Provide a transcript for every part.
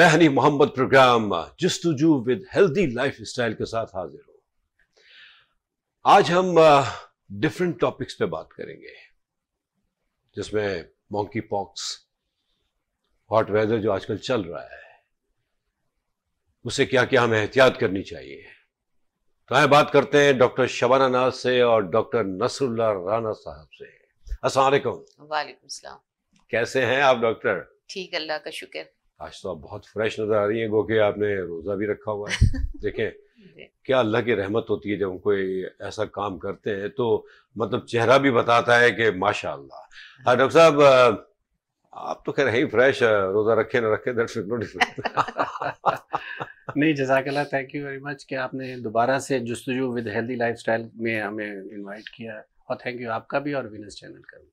मैं Hani Mohammad programme Justuju with healthy lifestyle के साथ हाजिर हूँ आज हम डिफरेंट टॉपिक्स पे बात करेंगे जिसमें मॉन्की पॉक्स हॉट वेदर जो आजकल चल रहा है उसे क्या क्या हमें एहतियात करनी चाहिए तो आए बात करते हैं डॉक्टर शबाना नाज से और डॉक्टर नसरुल्ला राना साहब से असल वालेकुम कैसे हैं आप डॉक्टर ठीक अल्लाह का शुक्र आज तो आप बहुत फ्रेश नजर आ रही हैं गो कि आपने रोज़ा भी रखा हुआ है देखें क्या अल्लाह की रहमत होती है जब हम कोई ऐसा काम करते हैं तो मतलब चेहरा भी बताता है कि माशा हाँ, डॉक्टर साहब आप तो कह रहे हैं फ्रेश रोज़ा रखे ना रखे नो नहीं जजाकल्ला थैंक यू वेरी मच कि आपने दोबारा से जस्तजू विद हेल्दी लाइफ में हमें इनवाइट किया और थैंक यू आपका भी और विनस चैनल का भी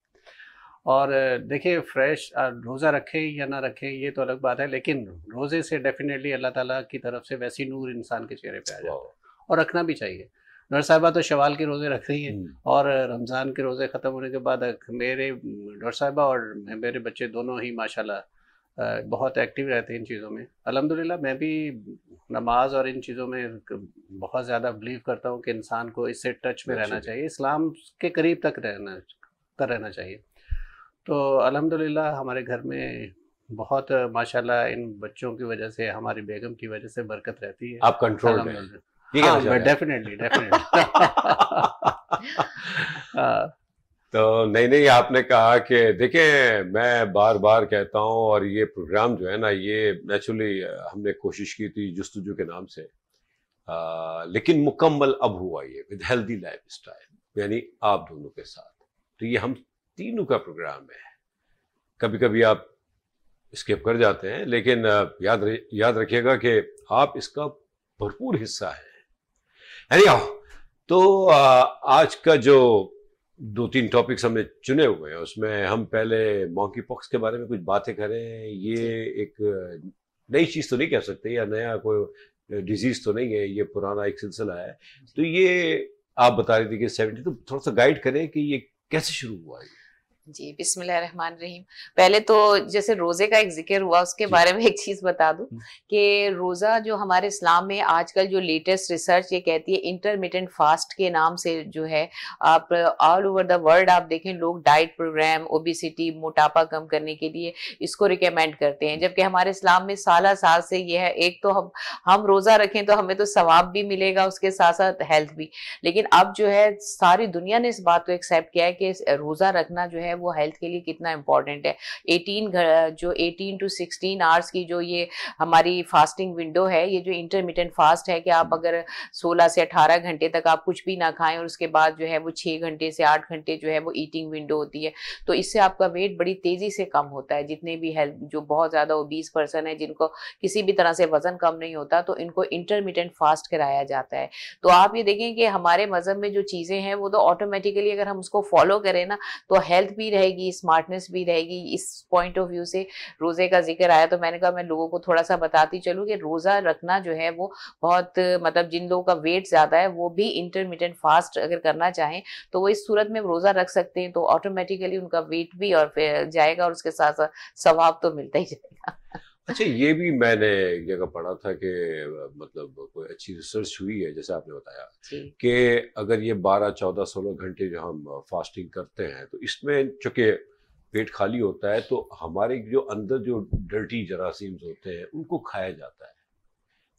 और देखिए फ्रेश रोज़ा रखें या ना रखें ये तो अलग बात है लेकिन रोज़े से डेफिनेटली अल्लाह ताला की तरफ से वैसी नूर इंसान के चेहरे पे आ जाता है और रखना भी चाहिए डॉक्टर साहबा तो शवाल के रोज़े रख रही हैं हम्म। और रमज़ान के रोज़े ख़त्म होने के बाद मेरे डॉक्टर साहबा और मेरे बच्चे दोनों ही माशाल्लाह बहुत एक्टिव रहते हैं इन चीज़ों में अलहमदिल्ला मैं भी नमाज और इन चीज़ों में बहुत ज़्यादा बिलीव करता हूँ कि इंसान को इससे टच में रहना चाहिए इस्लाम के करीब तक रहना तक रहना चाहिए तो अल्हम्दुलिल्लाह हमारे घर में बहुत माशाल्लाह इन बच्चों की वजह से हमारी बेगम की वजह से बरकत रहती है आप कंट्रोल डेफिनेटली डेफिनेटली तो नहीं नहीं आपने कहा कि देखें मैं बार बार कहता हूँ और ये प्रोग्राम जो है ना ये नेचुरली हमने कोशिश की थी जस्तुजू के नाम से आ, लेकिन मुकम्मल अब हुआ ये विद हेल्दी लाइफ स्टाइल यानी आप दोनों के साथ तो ये हम तीनों का प्रोग्राम है कभी कभी आप स्किप कर जाते हैं लेकिन याद याद रखिएगा कि आप इसका भरपूर हिस्सा हैं यानी तो आज का जो दो तीन टॉपिक्स हमने चुने हुए हैं उसमें हम पहले मॉकी पॉक्स के बारे में कुछ बातें करें ये एक नई चीज़ तो नहीं कह सकते या नया कोई डिजीज़ तो नहीं है ये पुराना एक सिलसिला है तो ये आप बता रही थी कि सेवेंटी तो थोड़ा सा गाइड करें कि ये कैसे शुरू हुआ है जी बिस्मिल्लाह रहीम पहले तो जैसे रोज़े का एक जिक्र हुआ उसके बारे में एक चीज़ बता दूं हम्म। कि रोज़ा जो हमारे इस्लाम में आजकल जो लेटेस्ट रिसर्च ये कहती है इंटरमीडियंट फास्ट के नाम से जो है आप ऑल ओवर द वर्ल्ड आप देखें लोग डाइट प्रोग्राम ओबिसिटी मोटापा कम करने के लिए इसको रिकमेंड करते हैं जबकि हमारे इस्लाम में साल साल से यह है एक तो हम हम रोज़ा रखें तो हमें तो सवाब भी मिलेगा उसके साथ साथ हेल्थ भी लेकिन अब जो है सारी दुनिया ने इस बात को एक्सेप्ट किया है कि रोज़ा रखना जो है है वो हेल्थ के लिए कितना इम्पॉर्टेंट है 18 जो 18 टू 16 आवर्स की जो ये हमारी फास्टिंग विंडो है ये जो इंटरमीडियंट फास्ट है कि आप अगर 16 से 18 घंटे तक आप कुछ भी ना खाएं और उसके बाद जो है वो 6 घंटे से 8 घंटे जो है वो ईटिंग विंडो होती है तो इससे आपका वेट बड़ी तेज़ी से कम होता है जितने भी हेल्थ जो बहुत ज़्यादा ओबीस पर्सन है जिनको किसी भी तरह से वज़न कम नहीं होता तो इनको इंटरमीडियंट फास्ट कराया जाता है तो आप ये देखें कि हमारे मज़हब में जो चीज़ें हैं वो तो ऑटोमेटिकली अगर हम उसको फॉलो करें ना तो हेल्थ भी भी रहेगी स्मार्टनेस भी रहेगी इस पॉइंट ऑफ व्यू से रोज़े का जिक्र आया तो मैंने कहा मैं लोगों को थोड़ा सा बताती चलूँ कि रोज़ा रखना जो है वो बहुत मतलब जिन लोगों का वेट ज़्यादा है वो भी इंटरमीडियंट फास्ट अगर करना चाहें तो वो इस सूरत में रोज़ा रख सकते हैं तो ऑटोमेटिकली उनका वेट भी और जाएगा और उसके साथ साथ स्वभाव तो मिलता ही जाएगा अच्छा ये भी मैंने एक जगह पढ़ा था कि मतलब कोई अच्छी रिसर्च हुई है जैसे आपने बताया कि अगर ये 12 14 16 घंटे जो हम फास्टिंग करते हैं तो इसमें चूंकि पेट खाली होता है तो हमारे जो अंदर जो डर्टी जरासीम्स होते हैं उनको खाया जाता है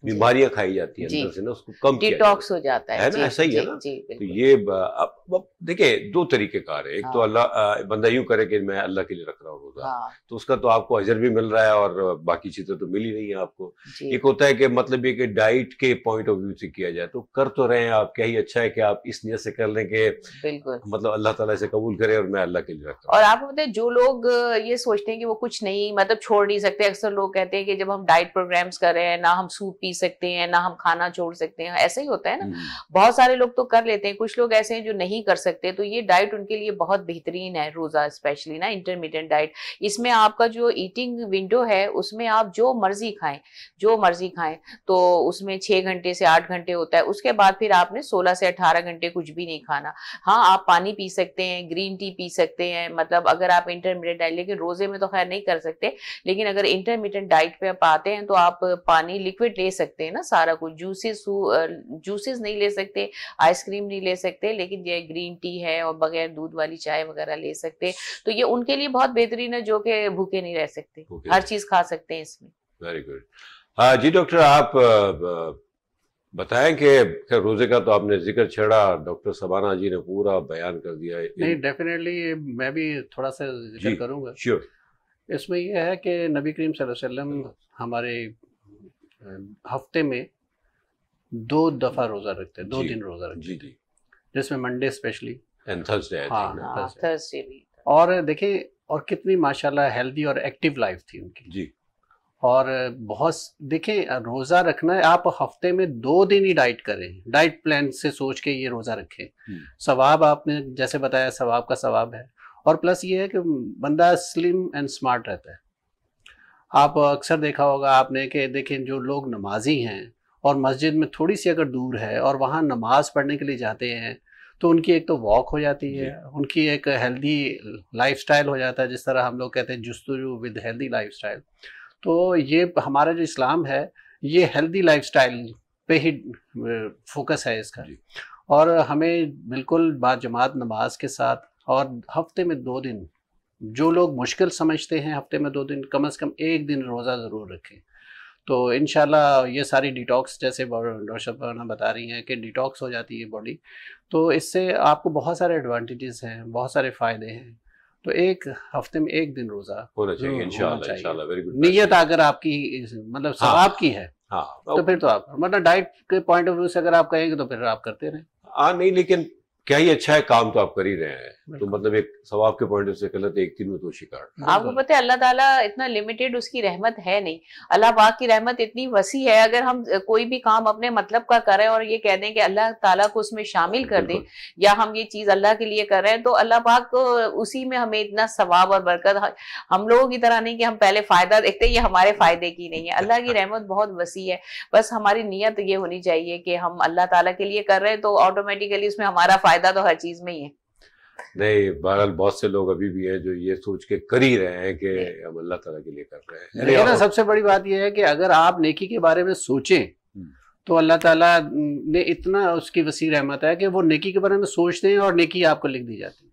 बीमारियां खाई जाती है अंदर से ना उसको कम डिटॉक्स हो जाता है है ना ऐसा ही है ना तो ये अब देखिए दो तरीके कार है एक तो हाँ। अल्लाह बंदा यूं करे कि मैं अल्लाह के लिए रख रहा हूँ रोजा हाँ। तो उसका तो आपको अजर भी मिल रहा है और बाकी चीजें तो मिल ही रही है आपको एक होता है कि मतलब ये कि डाइट के पॉइंट ऑफ व्यू से किया जाए तो कर तो रहे हैं आप क्या ही अच्छा है कि आप इस नियत से कर लें कि मतलब अल्लाह तला से कबूल करे और मैं अल्लाह के लिए रख और आप बताए जो लोग ये सोचते हैं कि वो कुछ नहीं मतलब छोड़ नहीं सकते अक्सर लोग कहते हैं कि जब हम डाइट प्रोग्राम्स कर रहे हैं ना हम सूप पी सकते हैं ना हम खाना छोड़ सकते हैं ऐसा ही होता है ना हम्म। बहुत सारे लोग तो कर लेते हैं कुछ लोग ऐसे हैं जो नहीं कर सकते तो ये डाइट उनके लिए बहुत बेहतरीन है रोजा स्पेशली ना इंटरमीडियंट डाइट इसमें आपका जो ईटिंग विंडो है उसमें आप जो मर्जी खाएं जो मर्जी खाएं तो उसमें छह घंटे से आठ घंटे होता है उसके बाद फिर आपने सोलह से अठारह घंटे कुछ भी नहीं खाना हाँ आप पानी पी सकते हैं ग्रीन टी पी सकते हैं मतलब अगर आप इंटरमीडिएट डाइट लेकिन रोजे में तो खैर नहीं कर सकते लेकिन अगर इंटरमीडिएट डाइट पे आप आते हैं तो आप पानी लिक्विड ले सकते हैं ना सारा कुछ जूसेस जूसेस नहीं ले सकते आइसक्रीम नहीं ले सकते लेकिन ये ग्रीन टी है और बगैर दूध वाली चाय वगैरह ले सकते तो ये उनके लिए बहुत बेहतरीन है जो कि भूखे नहीं रह सकते हर चीज खा सकते हैं इसमें वेरी गुड हाँ जी डॉक्टर आप बताएं कि रोजे का तो आपने जिक्र छेड़ा डॉक्टर सबाना जी ने पूरा बयान कर दिया है नहीं डेफिनेटली मैं भी थोड़ा सा जिक्र करूंगा श्योर इसमें यह है कि नबी करीम सल्लल्लाहु अलैहि वसल्लम हमारे हफ्ते में दो दफा रोजा रखते हैं दो दिन रोजा रखते हैं जिसमें Monday specially and Thursday Thursday और देखें और कितनी माशाल्लाह हेल्दी और एक्टिव लाइफ थी उनकी जी और बहुत देखें रोज़ा रखना है आप हफ्ते में दो दिन ही डाइट करें डाइट प्लान से सोच के ये रोज़ा रखें हम्म। सवाब आपने जैसे बताया सवाब का सवाब है और प्लस ये है कि बंदा स्लिम एंड स्मार्ट रहता है आप अक्सर देखा होगा आपने कि देखें जो लोग नमाजी हैं और मस्जिद में थोड़ी सी अगर दूर है और वहाँ नमाज पढ़ने के लिए जाते हैं तो उनकी एक तो वॉक हो जाती है उनकी एक हेल्दी लाइफ हो जाता है जिस तरह हम लोग कहते हैं जस्तुजू विद हेल्दी लाइफ तो ये हमारा जो इस्लाम है ये हेल्दी लाइफ पे ही फोकस है इसका और हमें बिल्कुल बाजमात नमाज के साथ और हफ्ते में दो दिन जो लोग मुश्किल समझते हैं हफ्ते में दो दिन कम अज़ कम एक दिन रोज़ा ज़रूर रखें तो इन ये सारी डिटॉक्स जैसे डॉक्टर बता रही हैं कि डिटॉक्स हो जाती है बॉडी तो इससे आपको बहुत सारे एडवांटेजेस हैं बहुत सारे फ़ायदे हैं तो एक हफ्ते में एक दिन रोज़ा होना चाहिए हम्म, इंशाल्लाह नीयत अगर आपकी मतलब हाँ। सवाब की है हाँ तो, तो फिर तो आप मतलब डाइट के पॉइंट ऑफ व्यू से अगर आप कहेंगे तो फिर आप करते रहें हाँ नहीं लेकिन क्या ही अच्छा है काम तो आप कर ही रहे हैं तो मतलब एक सवाब के पॉइंट से गलत एक दिन में तो शिकार आपको पता है अल्लाह ताला इतना लिमिटेड उसकी रहमत है नहीं अल्लाह पाक की रहमत इतनी वसी है अगर हम कोई भी काम अपने मतलब का करें और ये कह दें कि अल्लाह ताला को उसमें शामिल कर दें या हम ये चीज अल्लाह के लिए कर रहे हैं तो अल्लाह पाक उसी में हमें इतना सवाब और बरकत हम लोगों की तरह नहीं कि हम पहले फायदा देखते ये हमारे फायदे की नहीं है अल्लाह की रहमत बहुत वसी है बस हमारी नीयत ये होनी चाहिए कि हम अल्लाह ताला के लिए कर रहे हैं तो ऑटोमेटिकली उसमें हमारा फायदा फायदा तो हर चीज में ही है नहीं बहरहाल बहुत से लोग अभी भी हैं जो ये सोच के कर ही रहे हैं कि हम अल्लाह तला के लिए कर रहे हैं ना सबसे बड़ी बात यह है कि अगर आप नेकी के बारे में सोचें हम्म। तो अल्लाह ताला ने इतना उसकी वसी रहमत है कि वो नेकी के बारे में सोचते हैं और नेकी आपको लिख दी जाती है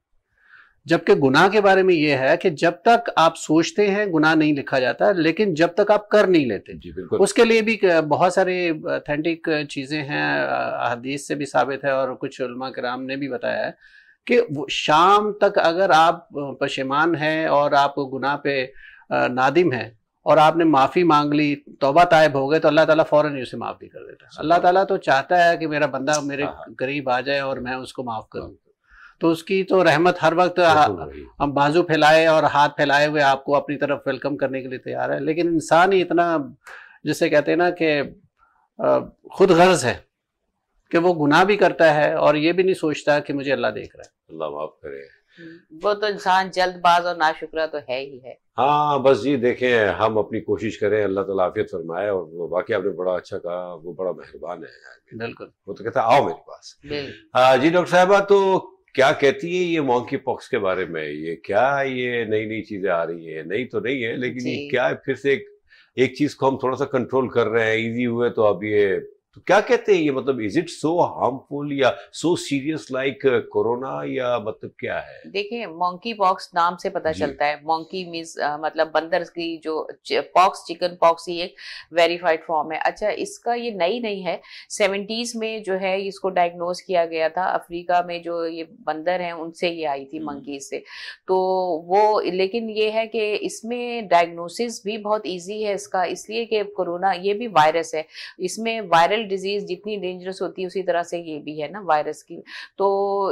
जबकि गुनाह के बारे में यह है कि जब तक आप सोचते हैं गुनाह नहीं लिखा जाता लेकिन जब तक आप कर नहीं लेते जी बिल्कुल उसके लिए भी बहुत सारे अथेंटिक चीज़ें हैं हदीस से भी साबित है और कुछ उलमा कराम ने भी बताया है कि शाम तक अगर आप पशेमान हैं और आप गुनाह पे नादिम हैं और आपने माफ़ी मांग ली तोबा तायब हो गए तो अल्लाह ताला फ़ौरन ही उसे माफ़ भी कर देता है अल्लाह ताला तो चाहता है कि मेरा बंदा मेरे गरीब हाँ, हाँ। आ जाए और मैं उसको माफ़ करूँ तो उसकी तो रहमत हर वक्त हाँ, हम बाजू फैलाए और हाथ फैलाए हुए आपको अपनी तरफ वेलकम करने के लिए तैयार है लेकिन इंसान ही इतना जिसे कहते हैं ना कि खुद गर्ज है कि वो गुनाह भी करता है और ये भी नहीं सोचता कि मुझे अल्लाह देख रहा है अल्लाह माफ करे वो तो इंसान जल्दबाज और नाशुक्रा तो है ही है हाँ बस जी देखें हम अपनी कोशिश करें अल्लाह तला आफियत फरमाए और बाकी आपने बड़ा अच्छा कहा वो बड़ा मेहरबान है बिल्कुल वो तो कहता आओ मेरे पास हाँ जी डॉक्टर साहबा तो क्या कहती है ये मॉन्की पॉक्स के बारे में ये क्या ये नई नई चीजें आ रही है नई तो नहीं है लेकिन ये क्या है फिर से एक एक चीज को हम थोड़ा सा कंट्रोल कर रहे हैं इजी हुए तो अब ये तो क्या कहते हैं ये मतलब इज इट सो हार्मफुल या सो सीरियस लाइक कोरोना या मतलब क्या है देखिए मॉन्की पॉक्स नाम से पता चलता है मॉन्की मीन्स uh, मतलब बंदर की जो पॉक्स चिकन पॉक्स ही एक वेरीफाइड फॉर्म है अच्छा इसका ये नई नहीं है सेवेंटीज में जो है इसको डायग्नोज किया गया था अफ्रीका में जो ये बंदर हैं उनसे ही आई थी मंकी हम्म। से तो वो लेकिन ये है कि इसमें डायग्नोसिस भी बहुत ईजी है इसका इसलिए कि कोरोना ये भी वायरस है इसमें वायरल डिजीज जितनी डेंजरस होती है उसी तरह से ये भी है ना वायरस की तो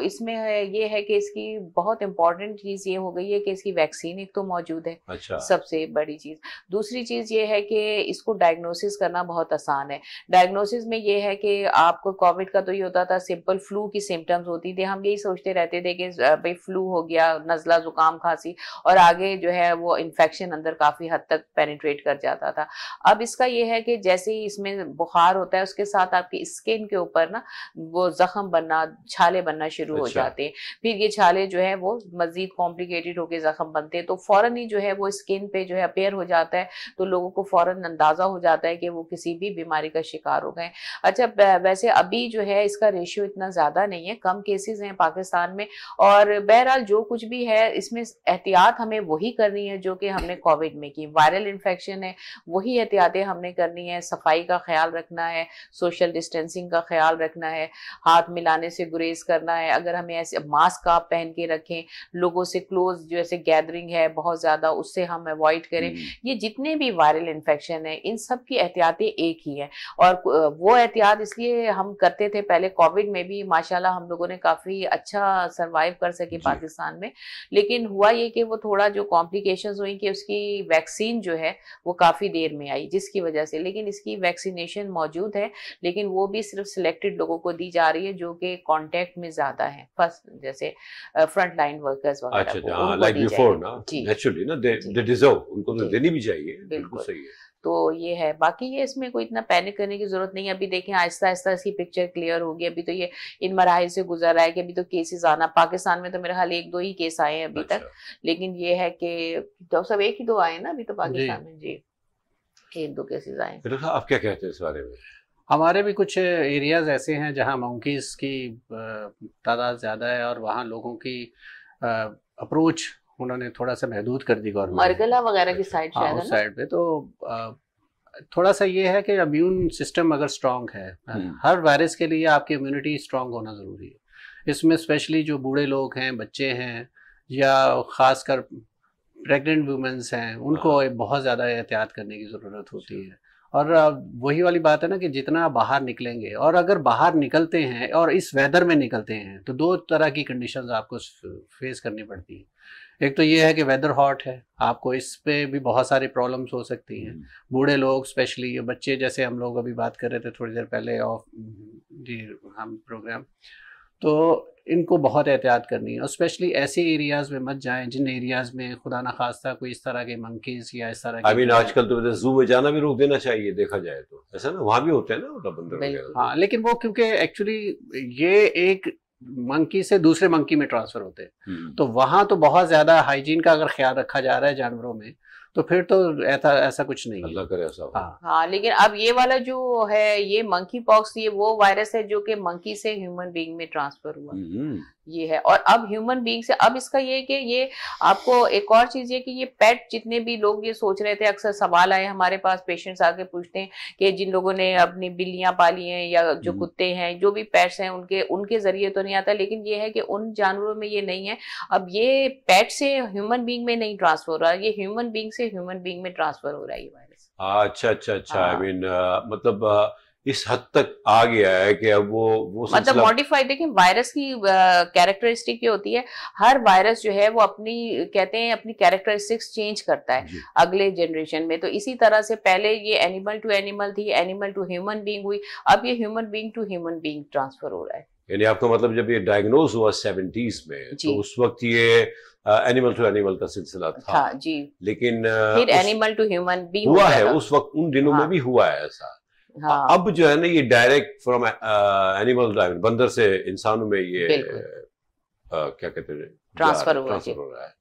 इसमें ये है कि इसकी बहुत इंपॉर्टेंट चीज ये हो गई है कि इसकी वैक्सीन एक तो मौजूद है अच्छा। सबसे बड़ी चीज दूसरी चीज ये है कि इसको डायग्नोसिस करना बहुत आसान है डायग्नोसिस में ये है कि आपको कोविड का तो ये होता था सिंपल फ्लू की सिम्टम्स होती थी हम यही सोचते रहते थे कि भाई फ्लू हो गया नजला जुकाम खांसी और आगे जो है वो इन्फेक्शन अंदर काफी हद तक पेनिट्रेट कर जाता था अब इसका ये है कि जैसे ही इसमें बुखार होता है उसके उसके साथ आपकी स्किन के ऊपर ना वो जख्म बनना छाले बनना शुरू अच्छा। हो जाते हैं फिर ये छाले जो है वो मजीद कॉम्प्लिकेटेड होकर जख्म बनते हैं तो फ़ौरन ही जो है वो स्किन पे जो है अपेयर हो जाता है तो लोगों को फ़ौरन अंदाज़ा हो जाता है कि वो किसी भी बीमारी का शिकार हो गए अच्छा वैसे अभी जो है इसका रेशियो इतना ज़्यादा नहीं है कम केसेस हैं पाकिस्तान में और बहरहाल जो कुछ भी है इसमें एहतियात हमें वही करनी है जो कि हमने कोविड में की वायरल इन्फेक्शन है वही एहतियातें हमने करनी है सफाई का ख्याल रखना है सोशल डिस्टेंसिंग का ख्याल रखना है हाथ मिलाने से गुरेज करना है अगर हमें ऐसे मास्क आप पहन के रखें लोगों से क्लोज जो ऐसे गैदरिंग है बहुत ज़्यादा उससे हम अवॉइड करें हम्म। ये जितने भी वायरल इन्फेक्शन है इन सब की एहतियातें एक ही हैं और वो एहतियात इसलिए हम करते थे पहले कोविड में भी माशाल्लाह हम लोगों ने काफ़ी अच्छा सर्वाइव कर सके पाकिस्तान में लेकिन हुआ ये कि वो थोड़ा जो कॉम्प्लिकेशन हुई कि उसकी वैक्सीन जो है वो काफ़ी देर में आई जिसकी वजह से लेकिन इसकी वैक्सीनेशन मौजूद है लेकिन वो भी सिर्फ सिलेक्टेड लोगों को दी जा रही है जो कि कॉन्टेक्ट में ज्यादा है फर्स्ट जैसे फ्रंट लाइन वर्कर्स वगैरह तो ये है बाकी ये इसमें कोई इतना पैनिक करने की जरूरत नहीं है अभी देखें आहिस्ता आहिस्ता इसकी पिक्चर क्लियर होगी अभी तो ये इन मराहल से गुजर रहा है कि अभी तो केसेस आना पाकिस्तान में तो मेरे हाल एक दो ही केस आए हैं अभी अच्छा। तक लेकिन ये है कि तो सब एक ही दो आए ना अभी तो पाकिस्तान में जी एक दो केसेस आए आप क्या कहते हैं इस बारे में हमारे भी कुछ एरियाज ऐसे हैं जहां मंकीज़ की तादाद ज़्यादा है और वहां लोगों की अप्रोच उन्होंने थोड़ा सा महदूद कर दी गवर्नमेंट वगैरह की साइड हाँ, उस साइड पे तो थोड़ा सा ये है कि इम्यून सिस्टम अगर स्ट्रांग है हर वायरस हम्म। के लिए आपकी इम्यूनिटी स्ट्रांग होना ज़रूरी है इसमें स्पेशली जो बूढ़े लोग हैं बच्चे हैं या ख़ास कर प्रेगनेंट वुमेंस हैं उनको हाँ। बहुत ज़्यादा एहतियात करने की ज़रूरत होती है और वही वाली बात है ना कि जितना बाहर निकलेंगे और अगर बाहर निकलते हैं और इस वेदर में निकलते हैं तो दो तरह की कंडीशंस आपको फेस करनी पड़ती है एक तो ये है कि वेदर हॉट है आपको इस पे भी बहुत सारी प्रॉब्लम्स हो सकती हैं हम्म। बूढ़े लोग स्पेशली बच्चे जैसे हम लोग अभी बात कर रहे थे थोड़ी देर पहले ऑफ जी हम प्रोग्राम तो इनको बहुत एहतियात करनी है और स्पेशली ऐसे एरियाज में मत जाएं जिन एरियाज में खुदा ना खास्ता कोई इस तरह के मंकीज या इस तरह आई मीन आजकल तो जू में जाना भी रोक देना चाहिए देखा जाए तो ऐसा ना वहाँ भी होता है ना बंदर हाँ लेकिन वो क्योंकि एक्चुअली ये एक मंकी से दूसरे मंकी में ट्रांसफर होते हैं हम्म। तो वहाँ तो बहुत ज्यादा हाइजीन का अगर ख्याल रखा जा रहा है जानवरों में तो फिर तो ऐसा ऐसा कुछ नहीं अल्लाह करे ऐसा हाँ हाँ लेकिन अब ये वाला जो है ये मंकी पॉक्स ये वो वायरस है जो कि मंकी से ह्यूमन बीइंग में ट्रांसफर हुआ हम्म। ये है और अब ह्यूमन बीइंग से अब इसका ये कि ये आपको एक और चीज़ ये कि ये पेट जितने भी लोग ये सोच रहे थे अक्सर सवाल आए हमारे पास पेशेंट्स आके पूछते हैं कि जिन लोगों ने अपनी बिल्लियां पाली हैं या जो हम्म। कुत्ते हैं जो भी पेट्स हैं उनके उनके जरिए तो नहीं आता लेकिन ये है कि उन जानवरों में ये नहीं है अब ये पेट से ह्यूमन बींग में नहीं ट्रांसफर हो रहा ये ह्यूमन बींग से ह्यूमन बींग में ट्रांसफर हो रहा है ये वायरस अच्छा अच्छा अच्छा आई मीन हाँ। मतलब uh, इस हद तक आ गया है कि अब वो वो मतलब मॉडिफाइड देखिए वायरस की कैरेक्टरिस्टिक uh, ये होती है हर वायरस जो है वो अपनी कहते हैं अपनी कैरेक्टरिस्टिक्स चेंज करता है अगले जनरेशन में तो इसी तरह से पहले ये एनिमल टू एनिमल थी एनिमल टू ह्यूमन बींग हुई अब ये human being to human being transfer हो रहा है यानी आपको मतलब जब ये डायग्नोज हुआ सेवेंटीज में तो उस वक्त ये एनिमल टू एनिमल का सिलसिला था हाँ, जी लेकिन uh, फिर एनिमल टू ह्यूमन भी हुआ है उस वक्त उन दिनों में हाँ। भी हुआ है ऐसा हाँ। अब जो है ना ये डायरेक्ट फ्रॉम एनिमल बंदर से इंसानों में ये आ, uh, क्या कहते हैं ट्रांसफर हो रहा है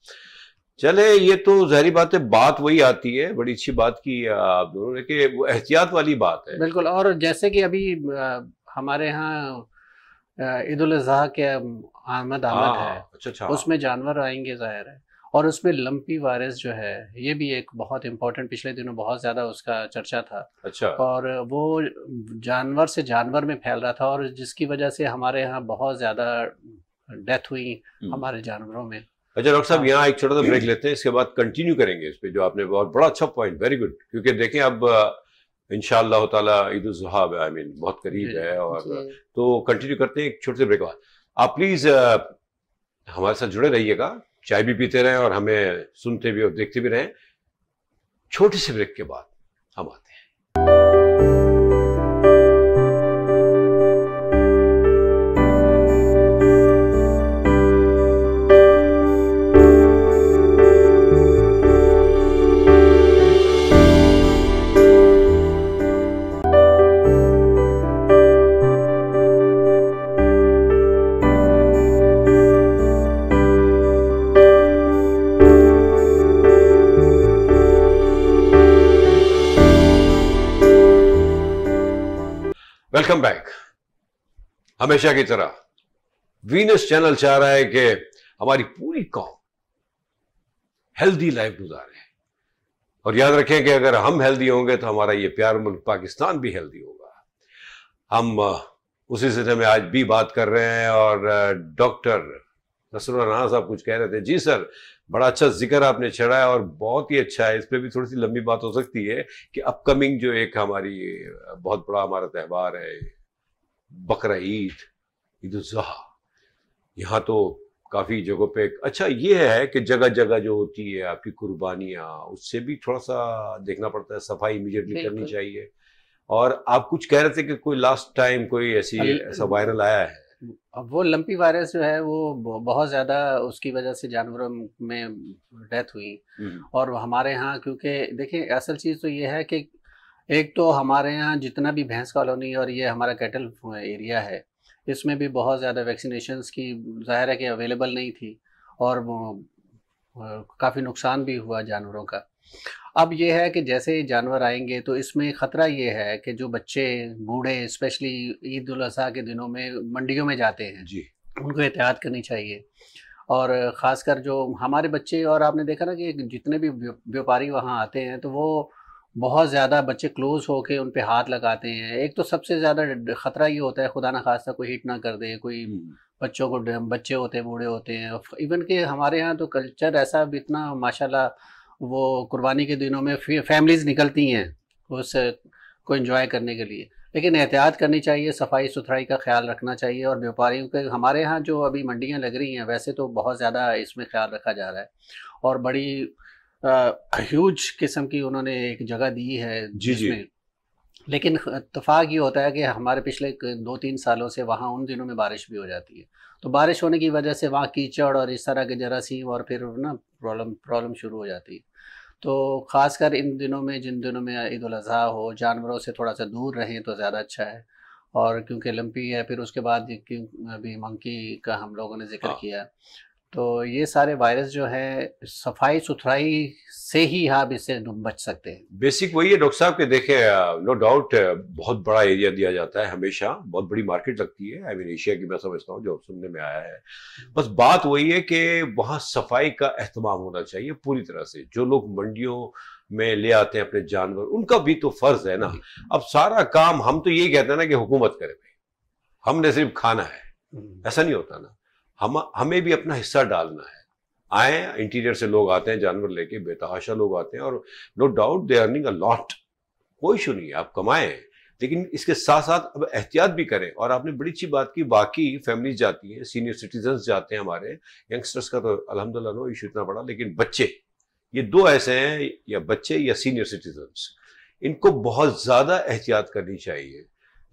चले ये तो जहरी बात है बात वही आती है बड़ी अच्छी बात की uh, आप दोनों ने कि वो एहतियात वाली बात है बिल्कुल और जैसे कि अभी uh, हमारे यहाँ ईद उल के आमद um, आमद हाँ, है अच्छा अच्छा उसमें जानवर आएंगे जाहिर है और उसमें लंपी वायरस जो है ये भी एक बहुत इम्पोर्टेंट पिछले दिनों बहुत ज़्यादा उसका चर्चा था अच्छा और वो जानवर से जानवर में फैल रहा था और जिसकी वजह से हमारे यहाँ बहुत ज़्यादा डेथ हुई हम्म। हमारे जानवरों में अच्छा डॉक्टर साहब हाँ। यहाँ एक छोटा सा ब्रेक लेते हैं इसके बाद कंटिन्यू करेंगे इस पर जो आपने बहुत बड़ा अच्छा पॉइंट वेरी गुड क्योंकि देखें अब इन ताला ईद उजहा आई मीन बहुत करीब है और तो कंटिन्यू करते हैं एक छोटे से ब्रेक बाद आप प्लीज़ हमारे साथ जुड़े रहिएगा चाय भी पीते रहें और हमें सुनते भी और देखते भी रहें छोटे से ब्रेक के बाद हम आते वेलकम बैक हमेशा की तरह वीनस चैनल चाह रहा है कि हमारी पूरी कॉम हेल्दी लाइफ गुजारे और याद रखें कि अगर हम हेल्दी होंगे तो हमारा ये प्यार मुल्क पाकिस्तान भी हेल्दी होगा हम उसी सिलसिले में आज भी बात कर रहे हैं और डॉक्टर नसर साहब कुछ कह रहे थे जी सर बड़ा अच्छा जिक्र आपने छेड़ा है और बहुत ही अच्छा है इस पर भी थोड़ी सी लंबी बात हो सकती है कि अपकमिंग जो एक हमारी बहुत बड़ा हमारा त्यौहार है बकर ईद ईद यहाँ तो काफ़ी जगहों पे अच्छा ये है कि जगह जगह जो होती है आपकी कुर्बानियाँ उससे भी थोड़ा सा देखना पड़ता है सफाई इमीजिएटली करनी चाहिए और आप कुछ कह रहे थे कि कोई लास्ट टाइम कोई ऐसी ऐसा वायरल आया है अब वो लंपी वायरस जो है वो बहुत ज़्यादा उसकी वजह से जानवरों में डेथ हुई हम्म। और हमारे यहाँ क्योंकि देखिए असल चीज़ तो ये है कि एक तो हमारे यहाँ जितना भी भैंस कॉलोनी और ये हमारा कैटल एरिया है इसमें भी बहुत ज़्यादा वैक्सीनेशन की ज़ाहिर है कि अवेलेबल नहीं थी और काफ़ी नुकसान भी हुआ जानवरों का अब ये है कि जैसे जानवर आएंगे तो इसमें ख़तरा ये है कि जो बच्चे बूढ़े स्पेशली ईद उजी के दिनों में मंडियों में जाते हैं जी उनको एहतियात करनी चाहिए और ख़ासकर जो हमारे बच्चे और आपने देखा ना कि जितने भी व्यापारी वहाँ आते हैं तो वो बहुत ज़्यादा बच्चे क्लोज होके उन पर हाथ लगाते हैं एक तो सबसे ज़्यादा ख़तरा ये होता है खुदा ना खासा कोई हिट ना कर दे कोई बच्चों को बच्चे होते हैं बूढ़े होते हैं इवन के हमारे यहाँ तो कल्चर ऐसा इतना माशाल्लाह वो कुर्बानी के दिनों में फैमिलीज़ निकलती हैं उस को इन्जॉय करने के लिए लेकिन एहतियात करनी चाहिए सफाई सुथराई का ख्याल रखना चाहिए और व्यापारियों के हमारे यहाँ जो अभी मंडियाँ लग रही हैं वैसे तो बहुत ज़्यादा इसमें ख्याल रखा जा रहा है और बड़ी ह्यूज किस्म की उन्होंने एक जगह दी है जी जी लेकिन इतफाक ये होता है कि हमारे पिछले दो तीन सालों से वहाँ उन दिनों में बारिश भी हो जाती है तो बारिश होने की वजह से वहाँ कीचड़ और इस तरह के जरासीम और फिर ना प्रॉब्लम प्रॉब्लम शुरू हो जाती है तो ख़ासकर इन दिनों में जिन दिनों में ईद अजी हो जानवरों से थोड़ा सा दूर रहें तो ज़्यादा अच्छा है और क्योंकि लंपी है फिर उसके बाद अभी मंकी का हम लोगों ने जिक्र हाँ। किया तो ये सारे वायरस जो है सफाई सुथराई से ही आप इससे बच सकते हैं बेसिक वही है डॉक्टर साहब के देखे नो डाउट बहुत बड़ा एरिया दिया जाता है हमेशा बहुत बड़ी मार्केट लगती है आई मीन एशिया की मैं समझता हूँ जो सुनने में आया है बस बात वही है कि वहाँ सफाई का अहतमाम होना चाहिए पूरी तरह से जो लोग मंडियों में ले आते हैं अपने जानवर उनका भी तो फर्ज है ना अब सारा काम हम तो यही कहते हैं ना कि हुकूमत करे भाई हमने सिर्फ खाना है हम्म। ऐसा नहीं होता ना हम हमें भी अपना हिस्सा डालना है आए इंटीरियर से लोग आते हैं जानवर लेके बेतहाशा लोग आते हैं और no doubt they earning a lot कोई इशू नहीं है आप कमाएं लेकिन इसके साथ साथ अब एहतियात भी करें और आपने बड़ी अच्छी बात की बाकी फैमिलीज जाती हैं सीनियर सिटीजन्स जाते हैं हमारे यंगस्टर्स का तो अलहमदिल्ला नो इशू इतना बड़ा लेकिन बच्चे ये दो ऐसे हैं या बच्चे या सीनियर सिटीजन्स इनको बहुत ज़्यादा एहतियात करनी चाहिए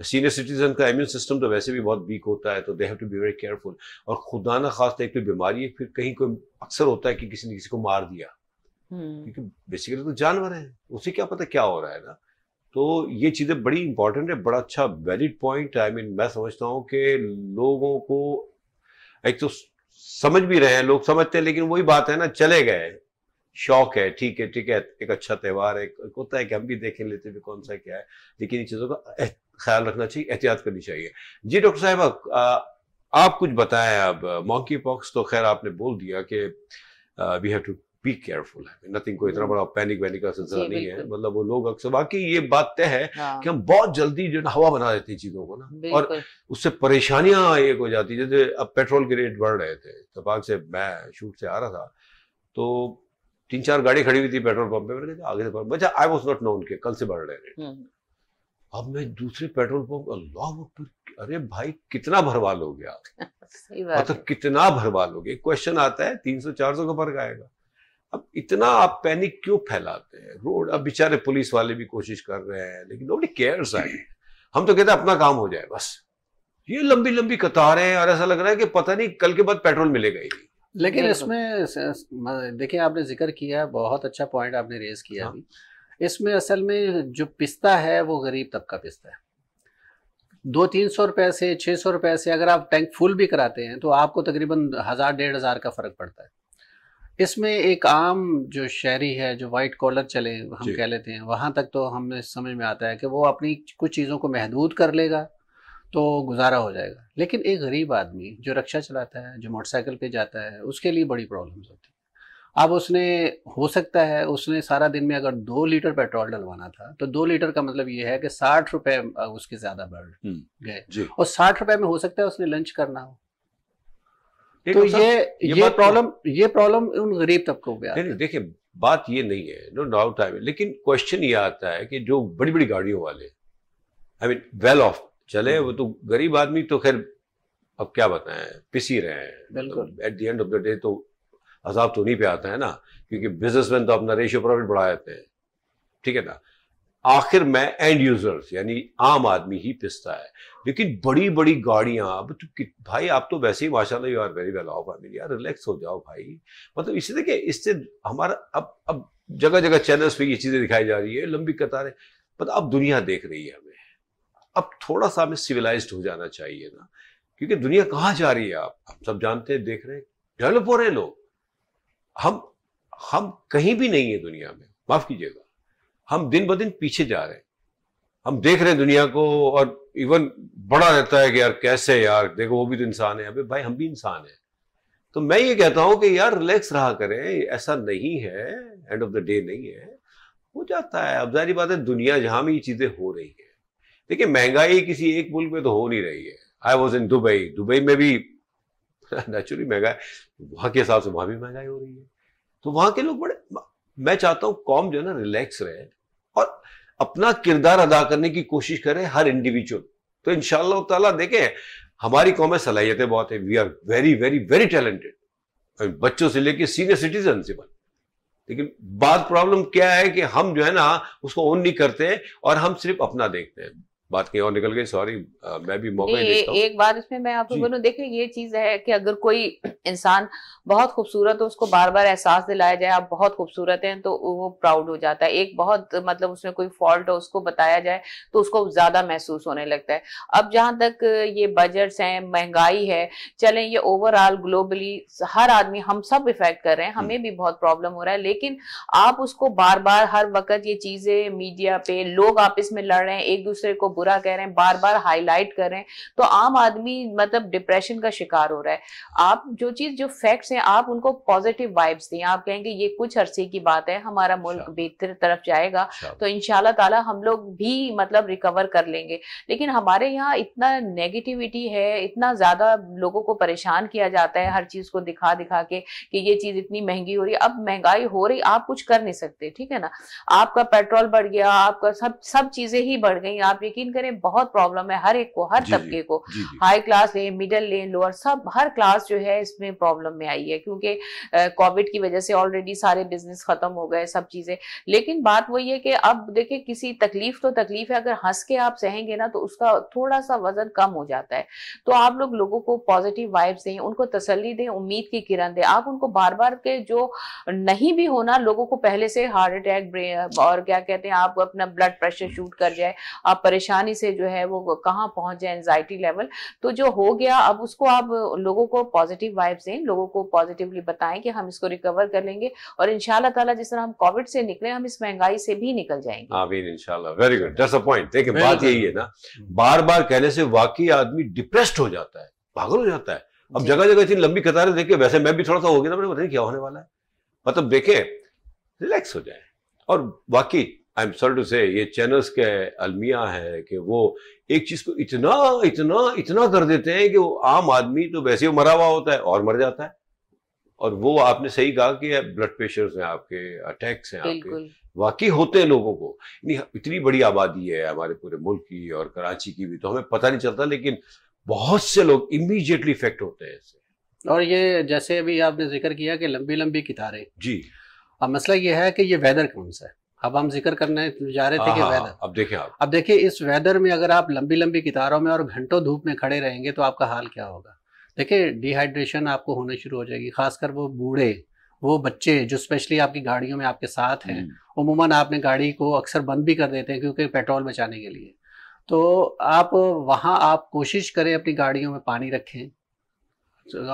सीनियर सिटीजन का इम्यून सिस्टम तो वैसे भी बहुत वीक होता है तो they have to be very careful और खुदा ना खास तो एक तो बीमारी है फिर कहीं कोई अक्सर होता है कि किसी ने किसी को मार दिया हम्म। क्योंकि बेसिकली तो जानवर है उसे क्या पता क्या हो रहा है ना तो ये चीज़ें बड़ी इंपॉर्टेंट है बड़ा अच्छा वैलिड पॉइंट आई मीन मैं समझता हूँ कि लोगों को एक तो समझ भी रहे हैं लोग समझते हैं लेकिन वही बात है ना चले गए शौक है ठीक है ठीक है एक अच्छा त्यौहार है एक होता है कि हम भी देखें लेते भी कौन सा क्या है लेकिन इन चीज़ों का ख्याल रखना चाहिए एहतियात करनी चाहिए जी डॉक्टर साहब आप कुछ बताएं अब मॉकी पॉक्स तो खैर आपने बोल दिया कि we have to be careful nothing कोई इतना हम्म। बड़ा पैनिक वैनिक का सिलसिला नहीं है मतलब वो लोग अक्सर बाकी ये बात तय है हाँ। कि हम बहुत जल्दी जो ना हवा बना देते हैं चीज़ों को ना और उससे परेशानियां एक हो जाती है जैसे अब पेट्रोल के रेट बढ़ रहे थे तबाक से मैं शूट से आ रहा था तो तीन चार गाड़ी खड़ी हुई थी पेट्रोल पंप पे आगे से बचा आई वॉज नॉट नोन के कल से बढ़ रहे रेट अब मैं दूसरे पेट्रोल पंप अल्लाह अरे भाई कितना भरवा लोगे आप मतलब कितना भरवा लोगे क्वेश्चन आता है तीन सौ चार सौ का फर्क आएगा अब इतना आप पैनिक क्यों फैलाते हैं रोड अब बेचारे पुलिस वाले भी कोशिश कर रहे हैं लेकिन नोबडी केयर्स आई हम तो कहते हैं अपना काम हो जाए बस ये लंबी लंबी कतारें और ऐसा लग रहा है कि पता नहीं कल के बाद पेट्रोल मिलेगा ही लेकिन इसमें देखिए आपने जिक्र किया बहुत अच्छा पॉइंट आपने रेज किया हाँ। इसमें असल में जो पिस्ता है वो गरीब तबका पिस्ता है दो तीन सौ रुपए से छः सौ रुपए से अगर आप टैंक फुल भी कराते हैं तो आपको तकरीबन हज़ार डेढ़ हज़ार का फ़र्क पड़ता है इसमें एक आम जो शहरी है जो वाइट कॉलर चले हम कह लेते हैं वहाँ तक तो हमें समझ में आता है कि वो अपनी कुछ चीज़ों को महदूद कर लेगा तो गुजारा हो जाएगा लेकिन एक गरीब आदमी जो रक्षा चलाता है जो मोटरसाइकिल पे जाता है उसके लिए बड़ी प्रॉब्लम्स होती हैं अब उसने हो सकता है उसने सारा दिन में अगर दो लीटर पेट्रोल डलवाना था तो दो लीटर का मतलब ये है कि साठ रुपए उसके ज्यादा बढ़ हम्म, गए और साठ रुपए में हो सकता है उसने लंच करना हो तो, तो ये ये तो- प्रॉब्लम ये प्रॉब्लम उन गरीब तबकों पे देखिए बात ये नहीं है नो डाउट आई लेकिन क्वेश्चन ये आता है कि जो बड़ी बड़ी गाड़ियों वाले आई मीन वेल ऑफ चले वो तो गरीब आदमी तो खैर अब क्या बताएं पिसी रहे हैं तो, at the end of the day तो अजाब तो नहीं पे आता है ना क्योंकि बिजनेसमैन तो अपना रेशियो प्रॉफिट बढ़ा देते हैं ठीक है ना आखिर में एंड यूजर्स यानी आम आदमी ही पिसता है लेकिन बड़ी बड़ी गाड़ियां अब तो भाई आप तो वैसे ही माशाल्लाह you are very well off I यार रिलैक्स हो जाओ भाई मतलब इससे देखिए इससे हमारा अब अब जगह जगह चैनल्स पे ये चीज़ें दिखाई जा रही है लंबी कतारें मतलब अब दुनिया देख रही है हमें अब थोड़ा सा हमें सिविलाइज हो जाना चाहिए ना क्योंकि दुनिया कहाँ जा रही है आप आप सब जानते हैं देख रहे हैं डेवलप हो रहे हैं लोग हम हम कहीं भी नहीं है दुनिया में माफ कीजिएगा हम दिन ब दिन पीछे जा रहे हैं हम देख रहे हैं दुनिया को और इवन बड़ा रहता है कि यार कैसे यार देखो वो भी तो इंसान है अबे भाई हम भी इंसान हैं तो मैं ये कहता हूं कि यार रिलैक्स रहा करें ऐसा नहीं है एंड ऑफ द डे नहीं है हो जाता है अब जारी बात है दुनिया जहां में ये चीजें हो रही है देखिए महंगाई किसी एक मुल्क में तो हो नहीं रही है I was in Dubai Dubai में भी नेचुरली महंगा है वहाँ के हिसाब से वहां भी महंगाई हो रही है तो वहां के लोग बड़े मैं चाहता हूं कॉम जो है ना रिलैक्स रहे और अपना किरदार अदा करने की कोशिश करें हर इंडिविजुअल तो इन ताला देखें हमारी कौम में सलाहियतें बहुत है we are very very very talented बच्चों से लेकर सीनियर सिटीजन से बन लेकिन बात प्रॉब्लम क्या है कि हम जो है ना उसको ओन नहीं करते और हम सिर्फ अपना देखते हैं बात कहीं और निकल गई सॉरी मैं भी मौका ए, एक बात इसमें मैं आपको बोलूं देखिए ये चीज है कि अगर कोई इंसान बहुत खूबसूरत हो उसको बार बार एहसास दिलाया जाए आप बहुत खूबसूरत हैं तो वो प्राउड हो जाता है एक बहुत मतलब उसमें कोई फॉल्ट हो उसको बताया जाए तो उसको ज्यादा महसूस होने लगता है अब जहां तक ये बजट्स हैं महंगाई है चले ये ओवरऑल ग्लोबली हर आदमी हम सब इफेक्ट कर रहे हैं हमें हम्म। भी बहुत प्रॉब्लम हो रहा है लेकिन आप उसको बार बार हर वक्त ये चीजें मीडिया पे लोग आपस में लड़ रहे हैं एक दूसरे को बुरा कह रहे हैं बार बार हाईलाइट कर रहे हैं तो आम आदमी मतलब डिप्रेशन का शिकार हो रहा है आप जो चीज जो फैक्ट्स हैं आप उनको पॉजिटिव वाइब्स दें आप कहेंगे ये कुछ अरसे की बात है हमारा मुल्क अच्छा। बेहतर तरफ जाएगा अच्छा। तो इन तला हम लोग भी मतलब रिकवर कर लेंगे लेकिन हमारे यहाँ इतना नेगेटिविटी है इतना ज्यादा लोगों को परेशान किया जाता है हर चीज को दिखा दिखा के कि ये चीज इतनी महंगी हो रही है अब महंगाई हो रही आप कुछ कर नहीं सकते ठीक है ना आपका पेट्रोल बढ़ गया आपका सब सब चीजें ही बढ़ गई आप यकीन यकीन करें बहुत प्रॉब्लम है हर एक को हर तबके को हाई क्लास लें मिडल लें लोअर सब हर क्लास जो है इसमें प्रॉब्लम में आई है क्योंकि कोविड की वजह से ऑलरेडी सारे बिजनेस खत्म हो गए सब चीजें लेकिन बात वही है कि अब देखिए किसी तकलीफ तो तकलीफ है अगर हंस के आप सहेंगे ना तो उसका थोड़ा सा वजन कम हो जाता है तो आप लोग लोगों को पॉजिटिव वाइब्स दें उनको तसली दें उम्मीद की किरण दें आप उनको बार बार के जो नहीं भी होना लोगों को पहले से हार्ट अटैक और क्या कहते हैं आप अपना ब्लड प्रेशर शूट कर जाए आप परेशान आसानी से जो है वो कहाँ पहुंच जाए एनजाइटी लेवल तो जो हो गया अब उसको आप लोगों को पॉजिटिव वाइब दें लोगों को पॉजिटिवली बताएं कि हम इसको रिकवर कर लेंगे और इनशाला ताला जिस तरह हम कोविड से निकले हम इस महंगाई से भी निकल जाएंगे आमीन इंशाल्लाह very good that's a point देखिए बात यही है ना बार बार कहने से वाकई आदमी डिप्रेस्ड हो जाता है पागल हो जाता है अब जगह जगह इतनी लंबी कतारें देखे वैसे मैं भी थोड़ा सा हो गया ना मैंने पता नहीं क्या होने वाला है मतलब देखे रिलैक्स हो जाए और वाकई आई एम सॉरी टू से ये चैनल्स के अलमिया है कि वो एक चीज़ को इतना इतना इतना कर देते हैं कि वो आम आदमी तो वैसे ही मरा हुआ होता है और मर जाता है और वो आपने सही कहा कि ब्लड प्रेशर है आपके अटैक्स हैं आपके वाकई होते हैं लोगों को इतनी बड़ी आबादी है हमारे पूरे मुल्क की और कराची की भी तो हमें पता नहीं चलता लेकिन बहुत से लोग इमीजिएटली इफेक्ट होते हैं इससे और ये जैसे अभी आपने जिक्र किया कि लंबी लंबी कितारें जी अब मसला ये है कि ये वेदर कौन सा है अब हम जिक्र करने जा रहे थे कि वेदर हाँ, हाँ, अब देखिए आप अब देखिए इस वेदर में अगर आप लंबी लंबी कितारों में और घंटों धूप में खड़े रहेंगे तो आपका हाल क्या होगा देखिए डिहाइड्रेशन आपको होने शुरू हो जाएगी खासकर वो बूढ़े वो बच्चे जो स्पेशली आपकी गाड़ियों में आपके साथ हैं हम्म। उमूमन आपने गाड़ी को अक्सर बंद भी कर देते हैं क्योंकि पेट्रोल बचाने के लिए तो आप वहाँ आप कोशिश करें अपनी गाड़ियों में पानी रखें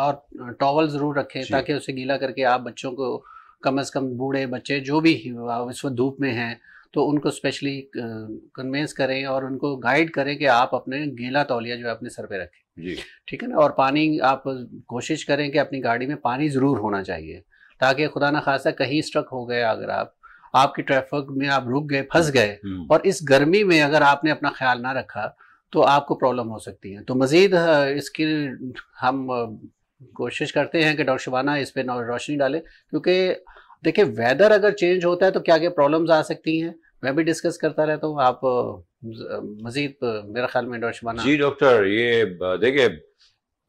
और टॉवल ज़रूर रखें ताकि उसे गीला करके आप बच्चों को कम से कम बूढ़े बच्चे जो भी इस वक्त धूप में हैं तो उनको स्पेशली कन्वेंस करें और उनको गाइड करें कि आप अपने गीला तौलिया जो है अपने सर पे रखें ठीक है ना और पानी आप कोशिश करें कि अपनी गाड़ी में पानी ज़रूर होना चाहिए ताकि खुदा ना खासा कहीं स्ट्रक हो गया अगर आप आपकी ट्रैफिक में आप रुक गए फंस गए हम्म। और इस गर्मी में अगर आपने अपना ख्याल ना रखा तो आपको प्रॉब्लम हो सकती है तो मज़ीद इसकी हम कोशिश करते हैं कि डॉक्टर शबाना इस पर रोशनी डालें क्योंकि देखिए वेदर अगर चेंज होता है तो क्या क्या प्रॉब्लम्स आ सकती हैं मैं भी डिस्कस करता रहता हूँ आप मजीद मेरा ख्याल में डॉक्टर शबाना जी डॉक्टर ये देखिए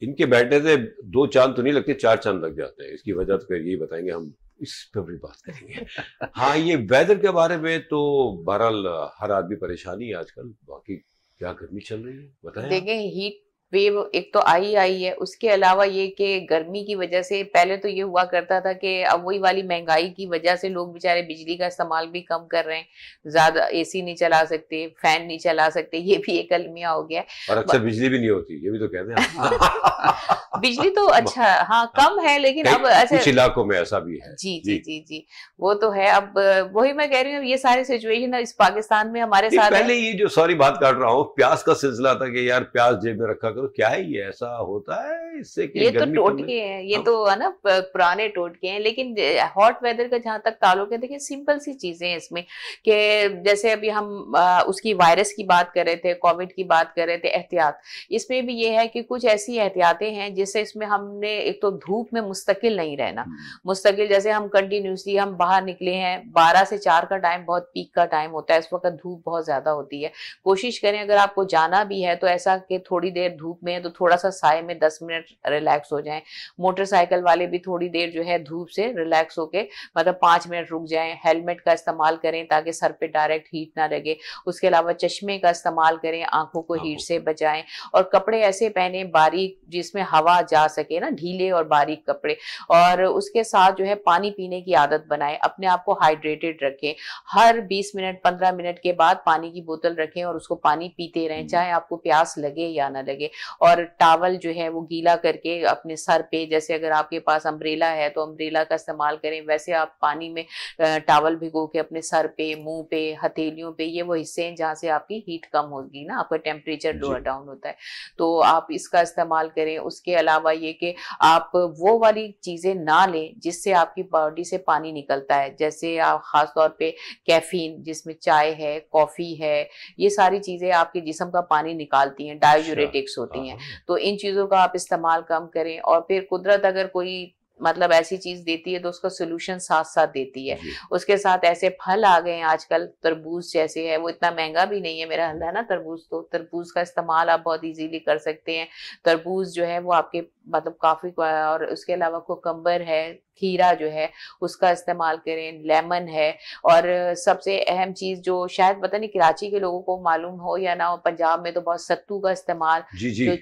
इनके बैठने से दो चांद तो नहीं लगते चार चांद लग जाते हैं इसकी वजह तो यही बताएंगे हम इस पर भी बात करेंगे हाँ ये वेदर के बारे में तो बहरहाल हर आदमी परेशानी है आजकल बाकी क्या गर्मी चल रही है बताएं देखिए हीट वेव एक तो आई आई है उसके अलावा ये कि गर्मी की वजह से पहले तो ये हुआ करता था कि अब वही वाली महंगाई की वजह से लोग बेचारे बिजली का इस्तेमाल भी कम कर रहे हैं ज्यादा एसी नहीं चला सकते फैन नहीं चला सकते ये भी एक अलमिया हो गया और अक्सर बिजली भी नहीं होती ये भी तो कहते हैं हाँ। बिजली तो अच्छा हाँ कम है लेकिन अब अच्छा कुछ इलाकों में ऐसा भी है जी जी जी जी वो तो है अब वही मैं कह रही हूँ ये सारे सिचुएशन इस पाकिस्तान में हमारे साथ पहले ये जो सॉरी बात काट रहा हूँ प्याज का सिलसिला था कि यार प्याज जेब में रखा करो क्या है ये ऐसा होता है इससे कि ये तो टोटके हैं ये हाँ। तो है ना पुराने टोटके हैं लेकिन हॉट वेदर का जहाँ तक ताल्लुक है देखिए सिंपल सी चीजें हैं इसमें कि जैसे अभी हम उसकी वायरस की बात कर रहे थे कोविड की बात कर रहे थे एहतियात इसमें भी ये है कि कुछ ऐसी एहतियातें हैं जिससे इसमें हमने एक तो धूप में मुस्तकिल नहीं रहना मुस्तकिल जैसे हम कंटिन्यूसली हम बाहर निकले हैं बारह से चार का टाइम बहुत पीक का टाइम होता है इस वक्त धूप बहुत ज्यादा होती है कोशिश करें अगर आपको जाना भी है तो ऐसा कि थोड़ी देर धूप में है तो थोड़ा सा साय में दस मिनट रिलैक्स हो जाएं मोटरसाइकिल वाले भी थोड़ी देर जो है धूप से रिलैक्स होके मतलब पाँच मिनट रुक जाएं हेलमेट का इस्तेमाल करें ताकि सर पे डायरेक्ट हीट ना लगे उसके अलावा चश्मे का इस्तेमाल करें आंखों को हीट से बचाएं और कपड़े ऐसे पहने बारीक जिसमें हवा जा सके ना ढीले और बारीक कपड़े और उसके साथ जो है पानी पीने की आदत बनाएं अपने आप को हाइड्रेटेड रखें हर 20 मिनट 15 मिनट के बाद पानी की बोतल रखें और उसको पानी पीते रहें चाहे आपको प्यास लगे या ना लगे और टावल जो है वो गीला करके अपने सर पे जैसे अगर आपके पास अम्ब्रेला है तो अम्ब्रेला का इस्तेमाल करें वैसे आप पानी में टावल भिगो के अपने सर पे मुंह पे हथेलियों पे ये वो हिस्से हैं जहाँ से आपकी हीट कम होगी ना आपका टेम्परेचर लोअर डाउन होता है तो आप इसका इस्तेमाल करें उसके अलावा ये कि आप वो वाली चीज़ें ना लें जिससे आपकी बॉडी से पानी निकलता है जैसे आप ख़ास तौर पे कैफीन जिसमें चाय है कॉफ़ी है ये सारी चीज़ें आपके जिसम का पानी निकालती हैं डायजूरेटिक्स अच्छा। होती हाँ, हैं हाँ। तो इन चीज़ों का आप इस्तेमाल कम करें और फिर कुदरत अगर कोई मतलब ऐसी चीज देती है तो उसका सोल्यूशन साथ साथ देती है उसके साथ ऐसे फल आ गए हैं आजकल तरबूज जैसे है वो इतना महंगा भी नहीं है मेरा हल्दा ना तरबूज तो तरबूज का इस्तेमाल आप बहुत इजीली कर सकते हैं तरबूज जो है वो आपके मतलब काफी और उसके अलावा कोकम्बर है खीरा जो है उसका इस्तेमाल करें लेमन है और सबसे अहम चीज़ जो शायद पता नहीं कराची के लोगों को मालूम हो या ना हो पंजाब में तो बहुत सत्तू का इस्तेमाल जी जी। जो,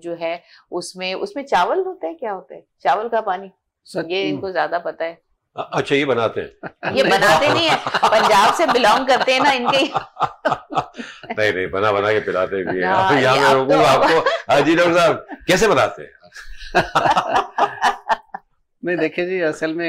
जो है उसमें उसमें चावल होता है क्या होता है चावल का पानी ये इनको ज्यादा पता है अच्छा ये बनाते हैं ये बनाते नहीं है पंजाब से बिलोंग करते हैं ना इनके नहीं नहीं बना बना के पिलाते भी है हाँ, यहाँ मैं तो रोकूंगा आपको हाँ जी डॉक्टर साहब कैसे बनाते हैं नहीं देखिए जी असल में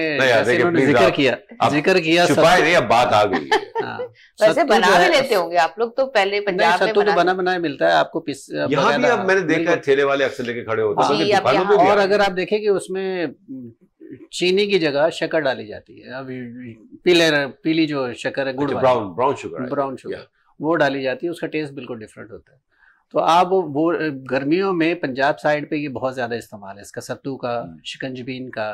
इन्होंने जिक्र किया जिक्र किया छुपाए नहीं अब बात आ गई हाँ, वैसे बना भी लेते होंगे आप लोग तो पहले पंजाब में तो बना बना बनाया मिलता है आपको यहाँ भी अब मैंने देखा है ठेले वाले अक्सर लेके खड़े होते हैं और अगर आप देखें कि उसमें चीनी की जगह शक्कर डाली जाती है अब पीले पीली जो शक्कर है गुड़ brown brown sugar brown sugar वो डाली जाती है उसका टेस्ट बिल्कुल डिफरेंट होता है तो आप वो गर्मियों में पंजाब साइड पे ये बहुत ज़्यादा इस्तेमाल है इसका सत्तू का हम्म। शिकंजबीन का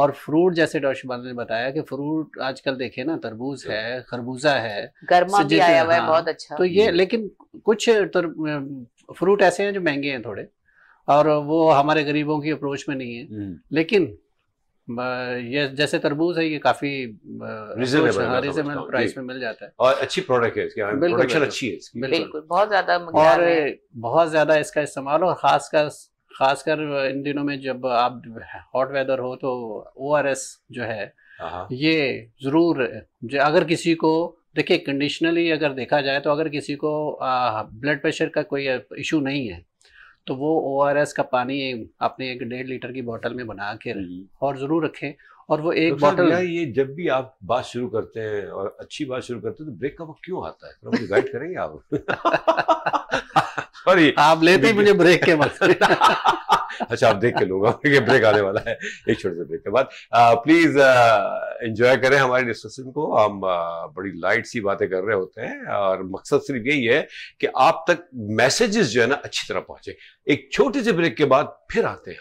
और फ्रूट जैसे डॉक्टर बाला ने बताया कि फ्रूट आजकल देखे ना तरबूज हाँ। है खरबूजा है गर्मा भी आया हुआ है हाँ। बहुत अच्छा तो ये लेकिन कुछ फ्रूट ऐसे हैं जो महंगे हैं थोड़े और वो हमारे गरीबों की अप्रोच में नहीं है हम्म। लेकिन ये जैसे तरबूज है ये काफी रिजनेबल प्राइस हाँ, में मिल जाता है और अच्छी प्रोडक्ट है इसकी हाँ, बिल्कुल अच्छी है इसकी बिल्कुल बहुत ज्यादा और बहुत ज्यादा इसका इस्तेमाल और खासकर खासकर इन दिनों में जब आप हॉट वेदर हो तो ओ जो है हाँ, ये जरूर जो अगर किसी को देखिए कंडीशनली अगर देखा जाए तो अगर किसी को ब्लड प्रेशर का कोई इशू नहीं है तो वो ओ का पानी अपने एक डेढ़ लीटर की बॉटल में बना के हम्म। और ज़रूर रखें और वो एक बॉटल ये जब भी आप बात शुरू करते हैं और अच्छी बात शुरू करते हैं तो ब्रेक का वक्त क्यों आता है मुझे गाइड करेंगे आप सॉरी आप लेते ही मुझे ब्रेक के मत अच्छा आप देख के लोग ये ब्रेक आने वाला है एक छोटे से ब्रेक के बाद प्लीज एंजॉय करें हमारे डिस्कशन को हम बड़ी लाइट सी बातें कर रहे होते हैं और मकसद सिर्फ यही है कि आप तक मैसेजेस जो है ना अच्छी तरह पहुंचे एक छोटे से ब्रेक के बाद फिर आते हैं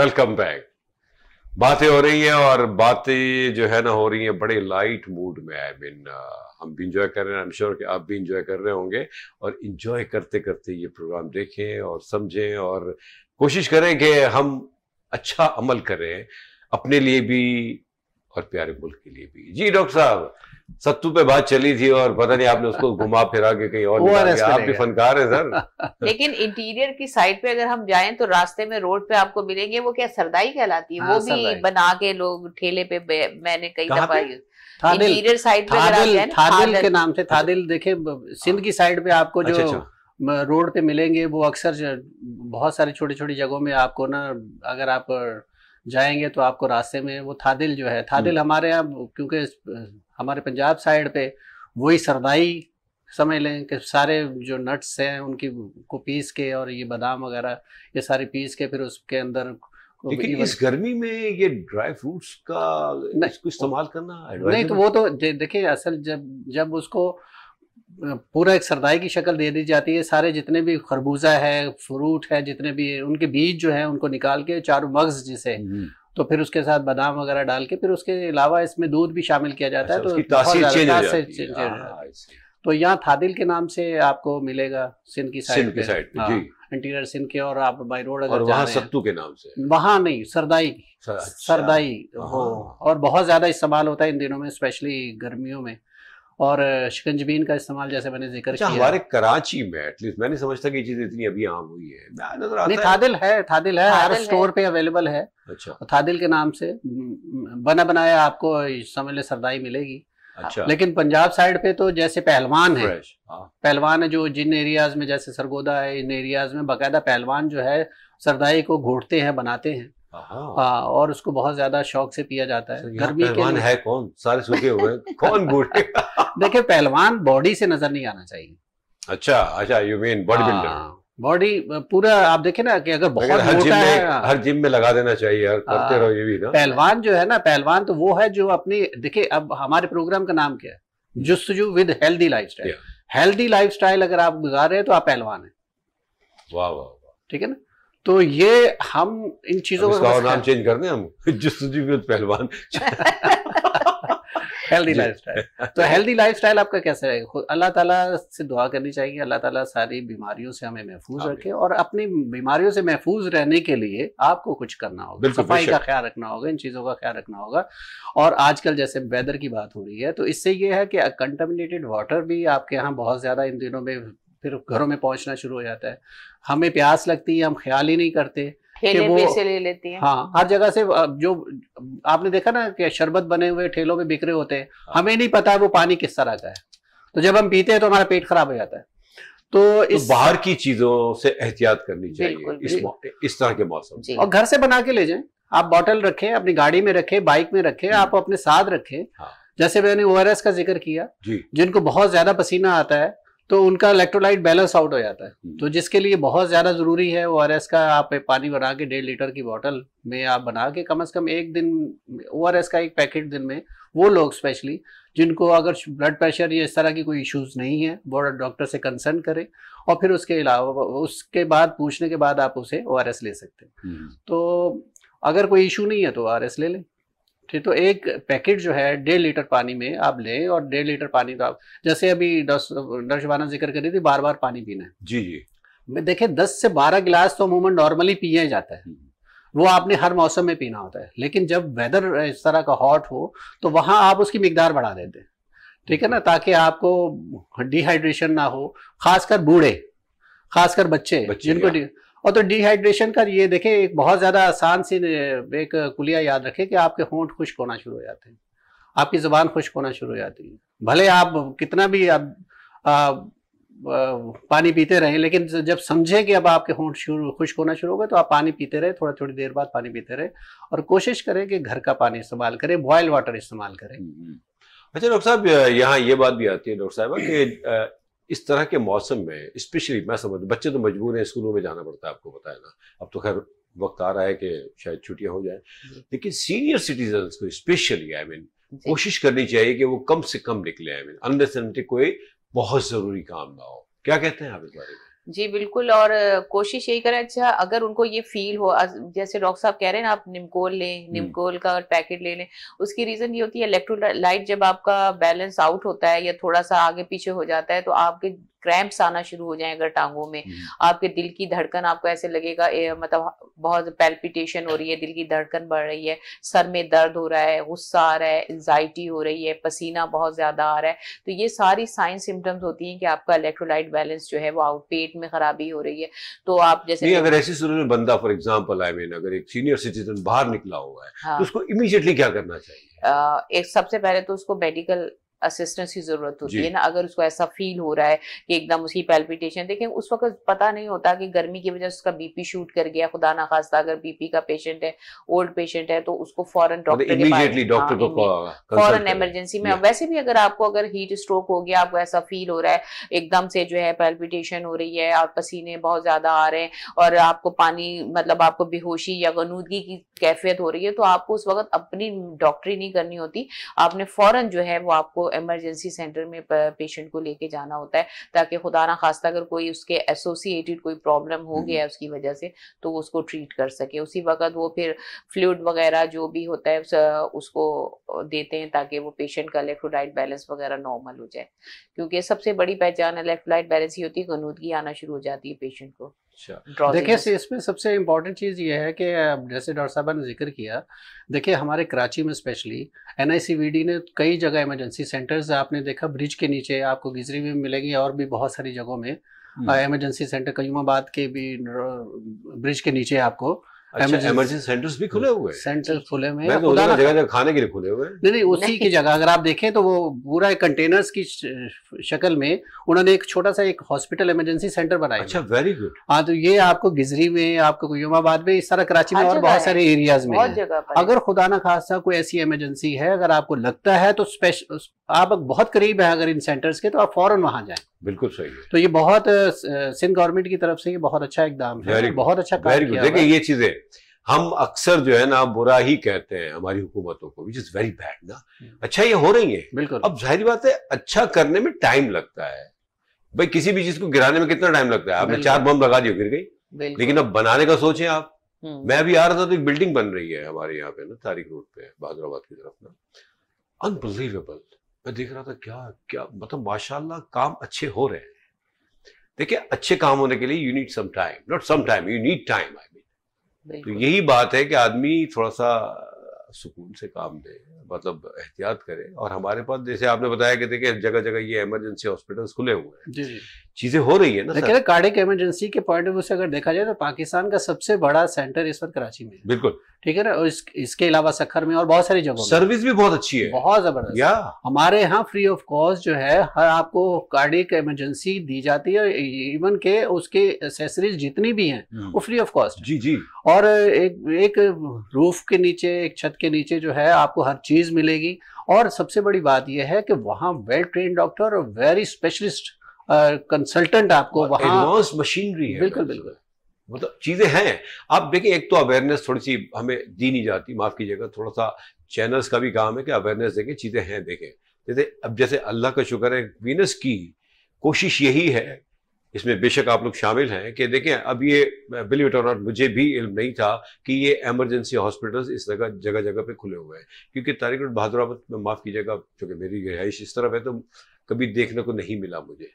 वेलकम बैक बातें हो रही हैं और बातें जो है ना हो रही हैं बड़े लाइट मूड में I I mean mean, uh, हम भी इंजॉय कर रहे हैं आई श्योर कि आप भी इंजॉय कर रहे होंगे और इंजॉय करते करते ये प्रोग्राम देखें और समझें और कोशिश करें कि हम अच्छा अमल करें अपने लिए भी और प्यारे मुल्क के लिए भी जी डॉक्टर साहब सत्तू पे बात चली थी और पता नहीं आपने उसको घुमा फिरा के कहीं और आप भी फनकार है सर लेकिन इंटीरियर की साइड पे अगर हम जाएं तो रास्ते में रोड पे आपको मिलेंगे वो क्या सरदाई कहलाती है हाँ, वो भी बना के लोग ठेले पे मैंने कई दफा इंटीरियर साइड पे थादिल के नाम से थादिल देखे सिंध की साइड पे आपको जो अच्छा, अच्छा। रोड पे मिलेंगे वो अक्सर बहुत सारी छोटी छोटी जगहों में आपको ना अगर आप जाएंगे तो आपको रास्ते में वो थादिल जो है थादिल हम्म। हमारे यहाँ क्योंकि हमारे पंजाब साइड पे वही सरदाई समझ लें कि सारे जो नट्स हैं उनकी को पीस के और ये बादाम वगैरह ये सारे पीस के फिर उसके अंदर लेकिन इस गर्मी में ये ड्राई फ्रूट्स का इस्तेमाल करना नहीं तो वो तो देखिए असल जब जब उसको पूरा एक सरदाई की शक्ल दे दी जाती है सारे जितने भी खरबूजा है फ्रूट है जितने भी उनके बीज जो है उनको निकाल के चारों मगज जिसे हम्म। तो फिर उसके साथ बादाम वगैरह डाल के फिर उसके अलावा इसमें दूध भी शामिल किया जाता है अच्छा, तो हाँ, तो यहाँ थादिल के नाम से आपको मिलेगा सिंध की साइड की साइड हाँ, इंटीरियर सिंध के और आप बाई रोड अगर वहाँ सत्तू के नाम से वहाँ नहीं सरदाई अच्छा। सरदाई हो हाँ। और बहुत ज्यादा इस्तेमाल होता है इन दिनों में स्पेशली गर्मियों में और शिकंजबीन का इस्तेमाल जैसे मैंने जिक्र अच्छा, किया हमारे कराची में एटलीस्ट मैंने समझता कि ये चीज़ इतनी अभी आम हुई है नजर आता नहीं थादिल है थादिल है हर स्टोर पे अवेलेबल है अच्छा थादिल के नाम से बना बनाया आपको समझ ले सरदाई मिलेगी अच्छा लेकिन पंजाब साइड पे तो जैसे पहलवान है हाँ। पहलवान है जो जिन एरियाज में जैसे सरगोदा है इन एरियाज में बाकायदा पहलवान जो है सरदाई को घोटते हैं बनाते हैं हाँ और उसको बहुत ज्यादा शौक से पिया जाता है गर्मी के लिए। है कौन सारे सूखे हुए कौन बूढ़े देखिए पहलवान बॉडी से नजर नहीं आना चाहिए अच्छा अच्छा you mean bodybuilder body पूरा आप देखे ना कि अगर बहुत हर जिम, में, हाँ। हर जिम में लगा देना चाहिए हर हाँ, करते रहो ये भी ना पहलवान जो है ना पहलवान तो वो है जो अपनी देखिए अब हमारे प्रोग्राम का नाम क्या है hmm. Justuju with healthy lifestyle healthy lifestyle अगर आप गुजार रहे हैं तो आप पहलवान है वाह वाह ठीक है ना तो ये हम इन चीजों का नाम चेंज कर दें हम जस्तजू पहलवान हेल्दी लाइफस्टाइल तो हेल्दी लाइफस्टाइल आपका कैसे रहेगा अल्लाह ताला से दुआ करनी चाहिए अल्लाह ताला सारी बीमारियों से हमें महफूज रखे और अपनी बीमारियों से महफूज रहने के लिए आपको कुछ करना होगा सफाई का ख्याल रखना होगा इन चीज़ों का ख्याल रखना होगा और आजकल जैसे वेदर की बात हो रही है तो इससे ये है कि कंटामिनेटेड वाटर भी आपके यहाँ बहुत ज़्यादा इन दिनों में फिर घरों में पहुंचना शुरू हो जाता है हमें प्यास लगती है हम ख्याल ही नहीं करते ठेले वो ले लेती है हाँ हर जगह से जो आपने देखा ना कि शरबत बने हुए ठेलों में बिखरे होते हैं हाँ। हमें नहीं पता है वो पानी किस तरह का है तो जब हम पीते हैं तो हमारा पेट खराब हो जाता है तो, तो इस तो बाहर की चीजों से एहतियात करनी चाहिए इस इस तरह के मौसम और घर से बना के ले जाएं आप बॉटल रखें अपनी गाड़ी में रखें बाइक में रखें आप अपने साथ रखें हाँ। जैसे मैंने ओ का जिक्र किया जिनको बहुत ज्यादा पसीना आता है तो उनका इलेक्ट्रोलाइट बैलेंस आउट हो जाता है हम्म। तो जिसके लिए बहुत ज़्यादा ज़रूरी है ओ का आप पानी बना के डेढ़ लीटर की बॉटल में आप बना के कम अज़ कम एक दिन ओ का एक पैकेट दिन में वो लोग स्पेशली जिनको अगर ब्लड प्रेशर या इस तरह की कोई इश्यूज नहीं है वो डॉक्टर से कंसल्ट करें और फिर उसके अलावा उसके बाद पूछने के बाद आप उसे ओ ले सकते हैं हम्म। तो अगर कोई इशू नहीं है तो ओ ले लें ठीक तो एक पैकेट जो है डेढ़ लीटर पानी में आप लें और डेढ़ लीटर पानी तो आप जैसे अभी दस जिक्र करी थी बार बार पानी पीना है जी जी देखिए दस से बारह गिलास तो अमूमन नॉर्मली पिया ही जाता है वो आपने हर मौसम में पीना होता है लेकिन जब वेदर इस तरह का हॉट हो तो वहां आप उसकी मिकदार बढ़ा देते हैं ठीक है ना ताकि आपको डिहाइड्रेशन ना हो खासकर बूढ़े खासकर बच्चे, बच्चे जिनको हाँ। और तो डिहाइड्रेशन का ये देखें एक बहुत ज़्यादा आसान सी एक कुलिया याद रखें कि आपके होंठ खुश्क होना शुरू हो जाते हैं आपकी ज़ुबान खुश्क होना शुरू हो जाती है भले आप कितना भी आप आ, आ, पानी पीते रहें लेकिन जब समझें कि अब आपके होंठ शुरू खुश्क होना शुरू हो गए तो आप पानी पीते रहे थोड़ा थोड़ी देर बाद पानी पीते रहे और कोशिश करें कि घर का पानी इस्तेमाल करें बॉयल वाटर इस्तेमाल करें हम्म, हम्म। अच्छा डॉक्टर साहब यहाँ ये बात भी आती है डॉक्टर साहब कि इस तरह के मौसम में स्पेशली मैं समझ बच्चे तो मजबूर हैं स्कूलों में जाना पड़ता है आपको बताया ना अब तो खैर वक्त आ रहा है कि शायद छुट्टियां हो जाए लेकिन सीनियर सिटीजन को स्पेशली आई मीन कोशिश करनी चाहिए कि वो कम से कम निकले आई मीन अनलेस कोई बहुत ज़रूरी काम ना हो क्या कहते हैं आप इस बारे में जी बिल्कुल और कोशिश यही करें अच्छा अगर उनको ये फील हो जैसे डॉक्टर साहब कह रहे हैं ना आप निमकोल लें निमकोल का और पैकेट ले लें उसकी रीज़न ये होती है इलेक्ट्रोलाइट जब आपका बैलेंस आउट होता है या थोड़ा सा आगे पीछे हो जाता है तो आपके क्रैम्प्स आना शुरू हो जाए अगर टांगों में हम्म। आपके दिल की धड़कन आपको ऐसे लगेगा ए, मतलब बहुत पैल्पिटेशन हो रही है दिल की धड़कन बढ़ रही है सर में दर्द हो रहा है गुस्सा आ रहा है एंजाइटी हो रही है पसीना बहुत ज्यादा आ रहा है तो ये सारी साइन सिम्टम्स होती है कि आपका इलेक्ट्रोलाइट बैलेंस जो है वो आउट पेट में खराबी हो रही है तो आप जैसे अगर ऐसी में बंदा फॉर एग्जाम्पल आई मीन अगर एक सीनियर सिटीजन बाहर निकला हुआ है तो हाँ। तो उसको इमीजिएटली क्या करना चाहिए आ, एक सबसे पहले तो उसको मेडिकल असिस्टेंस की जरूरत होती है ना अगर उसको ऐसा फील हो रहा है कि एकदम उसकी पैल्पिटेशन देखें उस वक्त पता नहीं होता कि गर्मी की वजह से उसका बीपी शूट कर गया खुदा ना खास्ता अगर बीपी का पेशेंट है ओल्ड पेशेंट है तो उसको फॉरन डॉक्टर फॉरन इमरजेंसी में वैसे भी अगर आपको अगर हीट स्ट्रोक हो गया आपको ऐसा फील हो रहा है एकदम से जो है पैल्पिटेशन हो रही है और पसीने बहुत ज्यादा आ रहे हैं और आपको पानी मतलब आपको बेहोशी या गनूदगी की कैफियत हो रही है तो आपको उस वक्त अपनी डॉक्टरी नहीं करनी होती आपने फौरन जो है वो आपको एमरजेंसी सेंटर में पेशेंट को लेके जाना होता है ताकि खुदा ना खास्ता अगर कोई उसके एसोसिएटेड कोई प्रॉब्लम हो गया हम्म। उसकी वजह से तो उसको ट्रीट कर सके उसी वक्त वो फिर फ्लूड वगैरह जो भी होता है उसको देते हैं ताकि वो पेशेंट का इलेक्ट्रोलाइट बैलेंस वगैरह नॉर्मल हो जाए क्योंकि सबसे बड़ी पहचान इलेक्ट्रोलाइट बैलेंस ही होती है गनूदगी आना शुरू हो जाती है पेशेंट को अच्छा देखिए इसमें सबसे इम्पोर्टेंट चीज़ ये है कि जैसे डॉक्टर साहब ने जिक्र किया देखिए हमारे कराची में स्पेशली एन ने कई जगह इमरजेंसी सेंटर्स आपने देखा ब्रिज के नीचे आपको गिजरी में मिलेगी और भी बहुत सारी जगहों में इमरजेंसी सेंटर कयूमाबाद के भी ब्रिज के नीचे आपको अच्छा, अच्छा, अच्छा। खुले हुए सेंटर खुले हुए तो खाने के लिए खुले हुए नहीं नहीं उसी की जगह अगर आप देखें तो वो पूरा शक्ल में उन्होंने एक छोटा सा एक हॉस्पिटल इमरजेंसी सेंटर बनाया अच्छा वेरी गुड हाँ तो ये आपको गिजरी में आपको कुमाबाद में इस तरह कराची में और बहुत सारे एरियाज में अगर खुदा ना खासा कोई ऐसी इमरजेंसी है अगर आपको लगता है तो स्पेशल आप बहुत करीब है अगर इन सेंटर्स के तो आप फॉरन वहां जाए बिल्कुल सही है तो ये बहुत सिंध गवर्नमेंट की तरफ से ये बहुत अच्छा एकदम है बहुत अच्छा देखिए ये चीजें हम अक्सर जो है ना बुरा ही कहते हैं हमारी हुकूमतों को विच इज वेरी बैड ना हम्म। अच्छा ये हो रही है बिल्कुल अब जाहिर बात है अच्छा करने में टाइम लगता है भाई किसी भी चीज को गिराने में कितना टाइम लगता है आपने चार बम लगा दिए गिर गई लेकिन अब बनाने का सोचे आप हम्म। मैं अभी आ रहा था तो एक बिल्डिंग बन रही है हमारे यहाँ पे ना तारिक रोड पे बहादुराबाद की तरफ ना अनबिलीवेबल मैं देख रहा था क्या क्या मतलब माशाल्लाह काम अच्छे हो रहे हैं देखिए अच्छे काम होने के लिए you need some time not some time you need time I तो यही बात है कि आदमी थोड़ा सा सुकून से काम दे मतलब एहतियात करे और हमारे पास जैसे आपने बताया कि देखिए जगह जगह ये इमरजेंसी हॉस्पिटल्स खुले हुए हैं चीजें हो रही है ना कार्डिक इमरजेंसी के पॉइंट ऑफ व्यू से अगर देखा जाए तो पाकिस्तान का सबसे बड़ा सेंटर इस वक्त कराची में बिल्कुल ठीक है ना और इस, इसके अलावा सखर में और बहुत सारी जगह सर्विस भी बहुत अच्छी है बहुत जबरदस्त या हमारे यहाँ फ्री ऑफ कॉस्ट जो है हर आपको कार्डिक इमरजेंसी दी जाती है इवन के उसके एसेसरीज जितनी भी हैं हम्म। वो फ्री ऑफ कॉस्ट जी जी और एक एक रूफ के नीचे एक छत के नीचे जो है आपको हर चीज मिलेगी और सबसे बड़ी बात यह है कि वहाँ वेल ट्रेन डॉक्टर और वेरी स्पेशलिस्ट कंसल्टेंट आपको एडवांस मशीनरी है बिल्कुल बिल्कुल मतलब चीज़ें हैं आप देखिए एक तो अवेयरनेस थोड़ी सी हमें दी नहीं जाती माफ़ कीजिएगा थोड़ा सा चैनल्स का भी काम है कि अवेयरनेस देखें चीज़ें हैं देखें जैसे अब जैसे अल्लाह का शुक्र है वीनस की कोशिश यही है इसमें बेशक आप लोग शामिल हैं कि देखें अब ये बिलीव इट और नॉट मुझे भी इल्म नहीं था कि ये एमरजेंसी हॉस्पिटल्स इस जगह जगह जगह पे खुले हुए हैं क्योंकि तारीख बहादुराबाद में माफ़ कीजिएगा क्योंकि मेरी रिहाइश इस तरफ है तो कभी देखने को नहीं मिला मुझे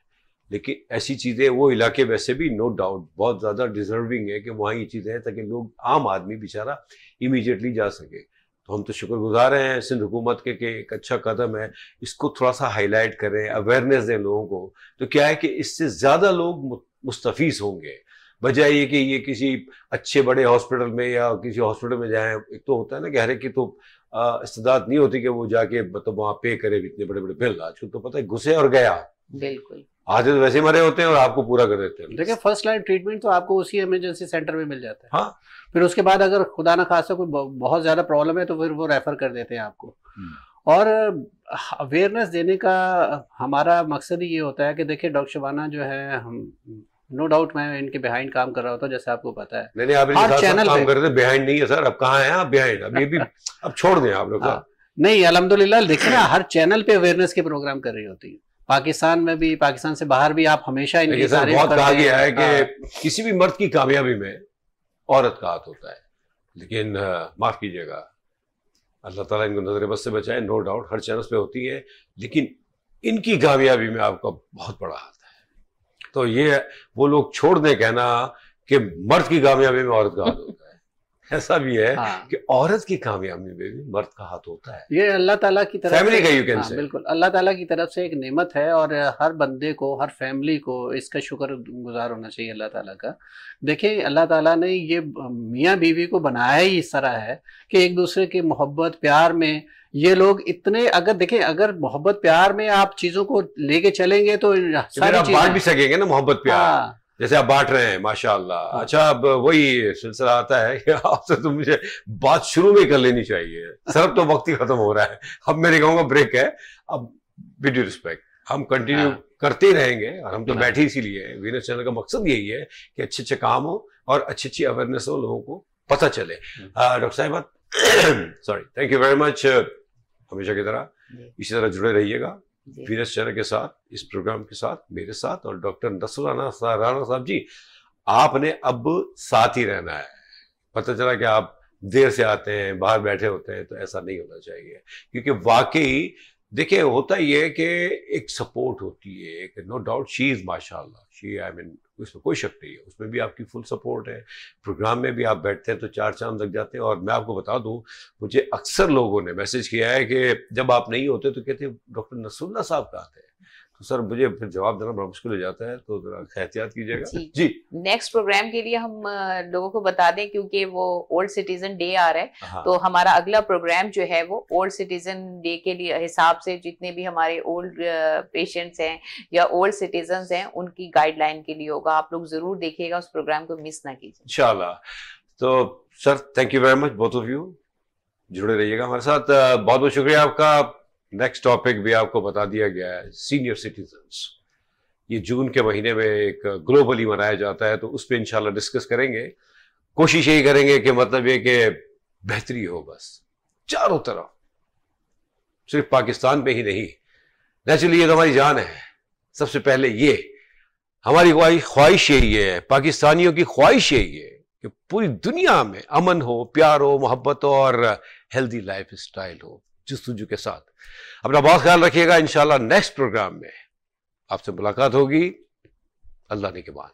लेकिन ऐसी चीज़ें वो इलाके वैसे भी नो डाउट बहुत ज़्यादा डिजर्विंग है कि वहाँ ये चीज़ें हैं ताकि लोग आम आदमी बेचारा इमीडिएटली जा सके तो हम तो शुक्रगुजार हैं सिंध हुकूमत के कि एक अच्छा कदम है इसको थोड़ा सा हाईलाइट करें अवेयरनेस दें लोगों को तो क्या है कि इससे ज़्यादा लोग मुस्तफ़ होंगे बजाय ये कि ये किसी अच्छे बड़े हॉस्पिटल में या किसी हॉस्पिटल में जाएं एक तो होता है ना कि हर एक की तो इस्तात नहीं होती कि वो जाके मतलब वहाँ पे करे इतने बड़े बड़े बिल आजकल तो पता है घुसे और गया बिल्कुल आधे तो वैसे मरे होते हैं और आपको पूरा कर देते हैं देखिए फर्स्ट लाइन ट्रीटमेंट तो आपको उसी इमरजेंसी सेंटर में मिल जाता है हाँ फिर उसके बाद अगर खुदा ना खासा कोई बहुत ज़्यादा प्रॉब्लम है तो फिर वो रेफर कर देते हैं आपको हम्म। और अवेयरनेस देने का हमारा मकसद ही ये होता है कि देखिए डॉक्टर शबाना जो है हम नो no डाउट मैं इनके बिहाइंड काम कर रहा होता जैसे आपको पता है नहीं नहीं आप चैनल काम करते बिहाइंड नहीं है सर अब कहाँ हैं आप बिहाइंड अब ये भी अब छोड़ दें आप लोग हाँ, नहीं अलहमदुल्ला देखिए ना हर चैनल पे अवेयरनेस के प्रोग्राम कर रही होती है पाकिस्तान में भी पाकिस्तान से बाहर भी आप हमेशा इनकी बहुत कहा गया है कि हाँ। किसी भी मर्द की कामयाबी में औरत का हाथ होता है लेकिन हाँ, माफ़ कीजिएगा अल्लाह ताला इनको नजर बस से बचाए नो डाउट हर चैनल पे होती है लेकिन इनकी कामयाबी में आपका बहुत बड़ा हाथ है तो ये वो लोग छोड़ दें कहना कि मर्द की कामयाबी में औरत का हाथ होता है ऐसा भी है हाँ। कि औरत की कामयाबी में भी मर्द का हाथ होता है ये अल्लाह ताला की तरफ फैमिली का यू कैन से हाँ, बिल्कुल अल्लाह ताला की तरफ से एक नेमत है और हर बंदे को हर फैमिली को इसका शुक्र गुजार होना चाहिए अल्लाह ताला का देखिए अल्लाह ताला ने ये मियाँ बीवी को बनाया ही इस तरह है कि एक दूसरे के मोहब्बत प्यार में ये लोग इतने अगर देखें अगर मोहब्बत प्यार में आप चीजों को लेके चलेंगे तो सारी चीजें भी सकेंगे ना मोहब्बत प्यार हाँ। जैसे आप बांट रहे हैं माशाल्लाह हाँ। अच्छा अब वही सिलसिला आता है कि आपसे तो मुझे बात शुरू में कर लेनी चाहिए सिर्फ तो वक्त ही खत्म हो रहा है अब मेरे कहूँगा ब्रेक है अब विद रिस्पेक्ट हम कंटिन्यू हाँ। करते रहेंगे और हम तो हाँ। बैठे इसीलिए वीनस चैनल का मकसद यही है कि अच्छे अच्छे काम हो और अच्छी अच्छी अवेयरनेस हो लोगों को पता चले डॉक्टर साहिबा sorry thank you very much हमेशा की तरह इसी तरह जुड़े रहिएगा वीरेश चेहरा के साथ इस प्रोग्राम के साथ मेरे साथ और डॉक्टर नसराना राणा साहब जी आपने अब साथ ही रहना है पता चला कि आप देर से आते हैं बाहर बैठे होते हैं तो ऐसा नहीं होना चाहिए क्योंकि वाकई देखिए होता ये है कि एक सपोर्ट होती है एक नो डाउट शी इज़ माशाल्लाह शी आई मीन उसमें कोई शक नहीं है उसमें भी आपकी फुल सपोर्ट है प्रोग्राम में भी आप बैठते हैं तो चार चांद लग जाते हैं और मैं आपको बता दूं मुझे अक्सर लोगों ने मैसेज किया है कि जब आप नहीं होते तो कहते डॉक्टर नसरुल्ला साहब कहते हैं तो सर मुझे फिर जवाब देना बड़ा मुश्किल हो जाता है तो एहतियात कीजिएगा जी जी। नेक्स्ट प्रोग्राम के लिए हम लोगों को बता दें क्योंकि वो ओल्ड सिटीजन डे आ रहा है हाँ। तो हमारा अगला प्रोग्राम जो है वो ओल्ड सिटीजन डे के लिए हिसाब से जितने भी हमारे ओल्ड पेशेंट्स हैं या ओल्ड सिटीजन हैं उनकी गाइडलाइन के लिए होगा आप लोग जरूर देखिएगा उस प्रोग्राम को मिस ना कीजिए इनशाला तो sir thank you very much both of you जुड़े रहिएगा हमारे साथ बहुत बहुत शुक्रिया आपका नेक्स्ट टॉपिक भी आपको बता दिया गया है सीनियर सिटीजन्स ये जून के महीने में एक ग्लोबली मनाया जाता है तो उस पर इंशाला डिस्कस करेंगे कोशिश यही करेंगे कि मतलब ये कि बेहतरी हो बस चारों तरफ सिर्फ पाकिस्तान में ही नहीं नेचुरली ये तो हमारी जान है सबसे पहले ये हमारी ख्वाहिश यही है पाकिस्तानियों की ख्वाहिश यही है कि पूरी दुनिया में अमन हो प्यार हो मोहब्बत हो और हेल्दी लाइफ स्टाइल हो जस्तुजू के साथ अपना बहुत ख्याल रखिएगा इंशाल्लाह नेक्स्ट प्रोग्राम में आपसे मुलाकात होगी अल्लाह ने के बाद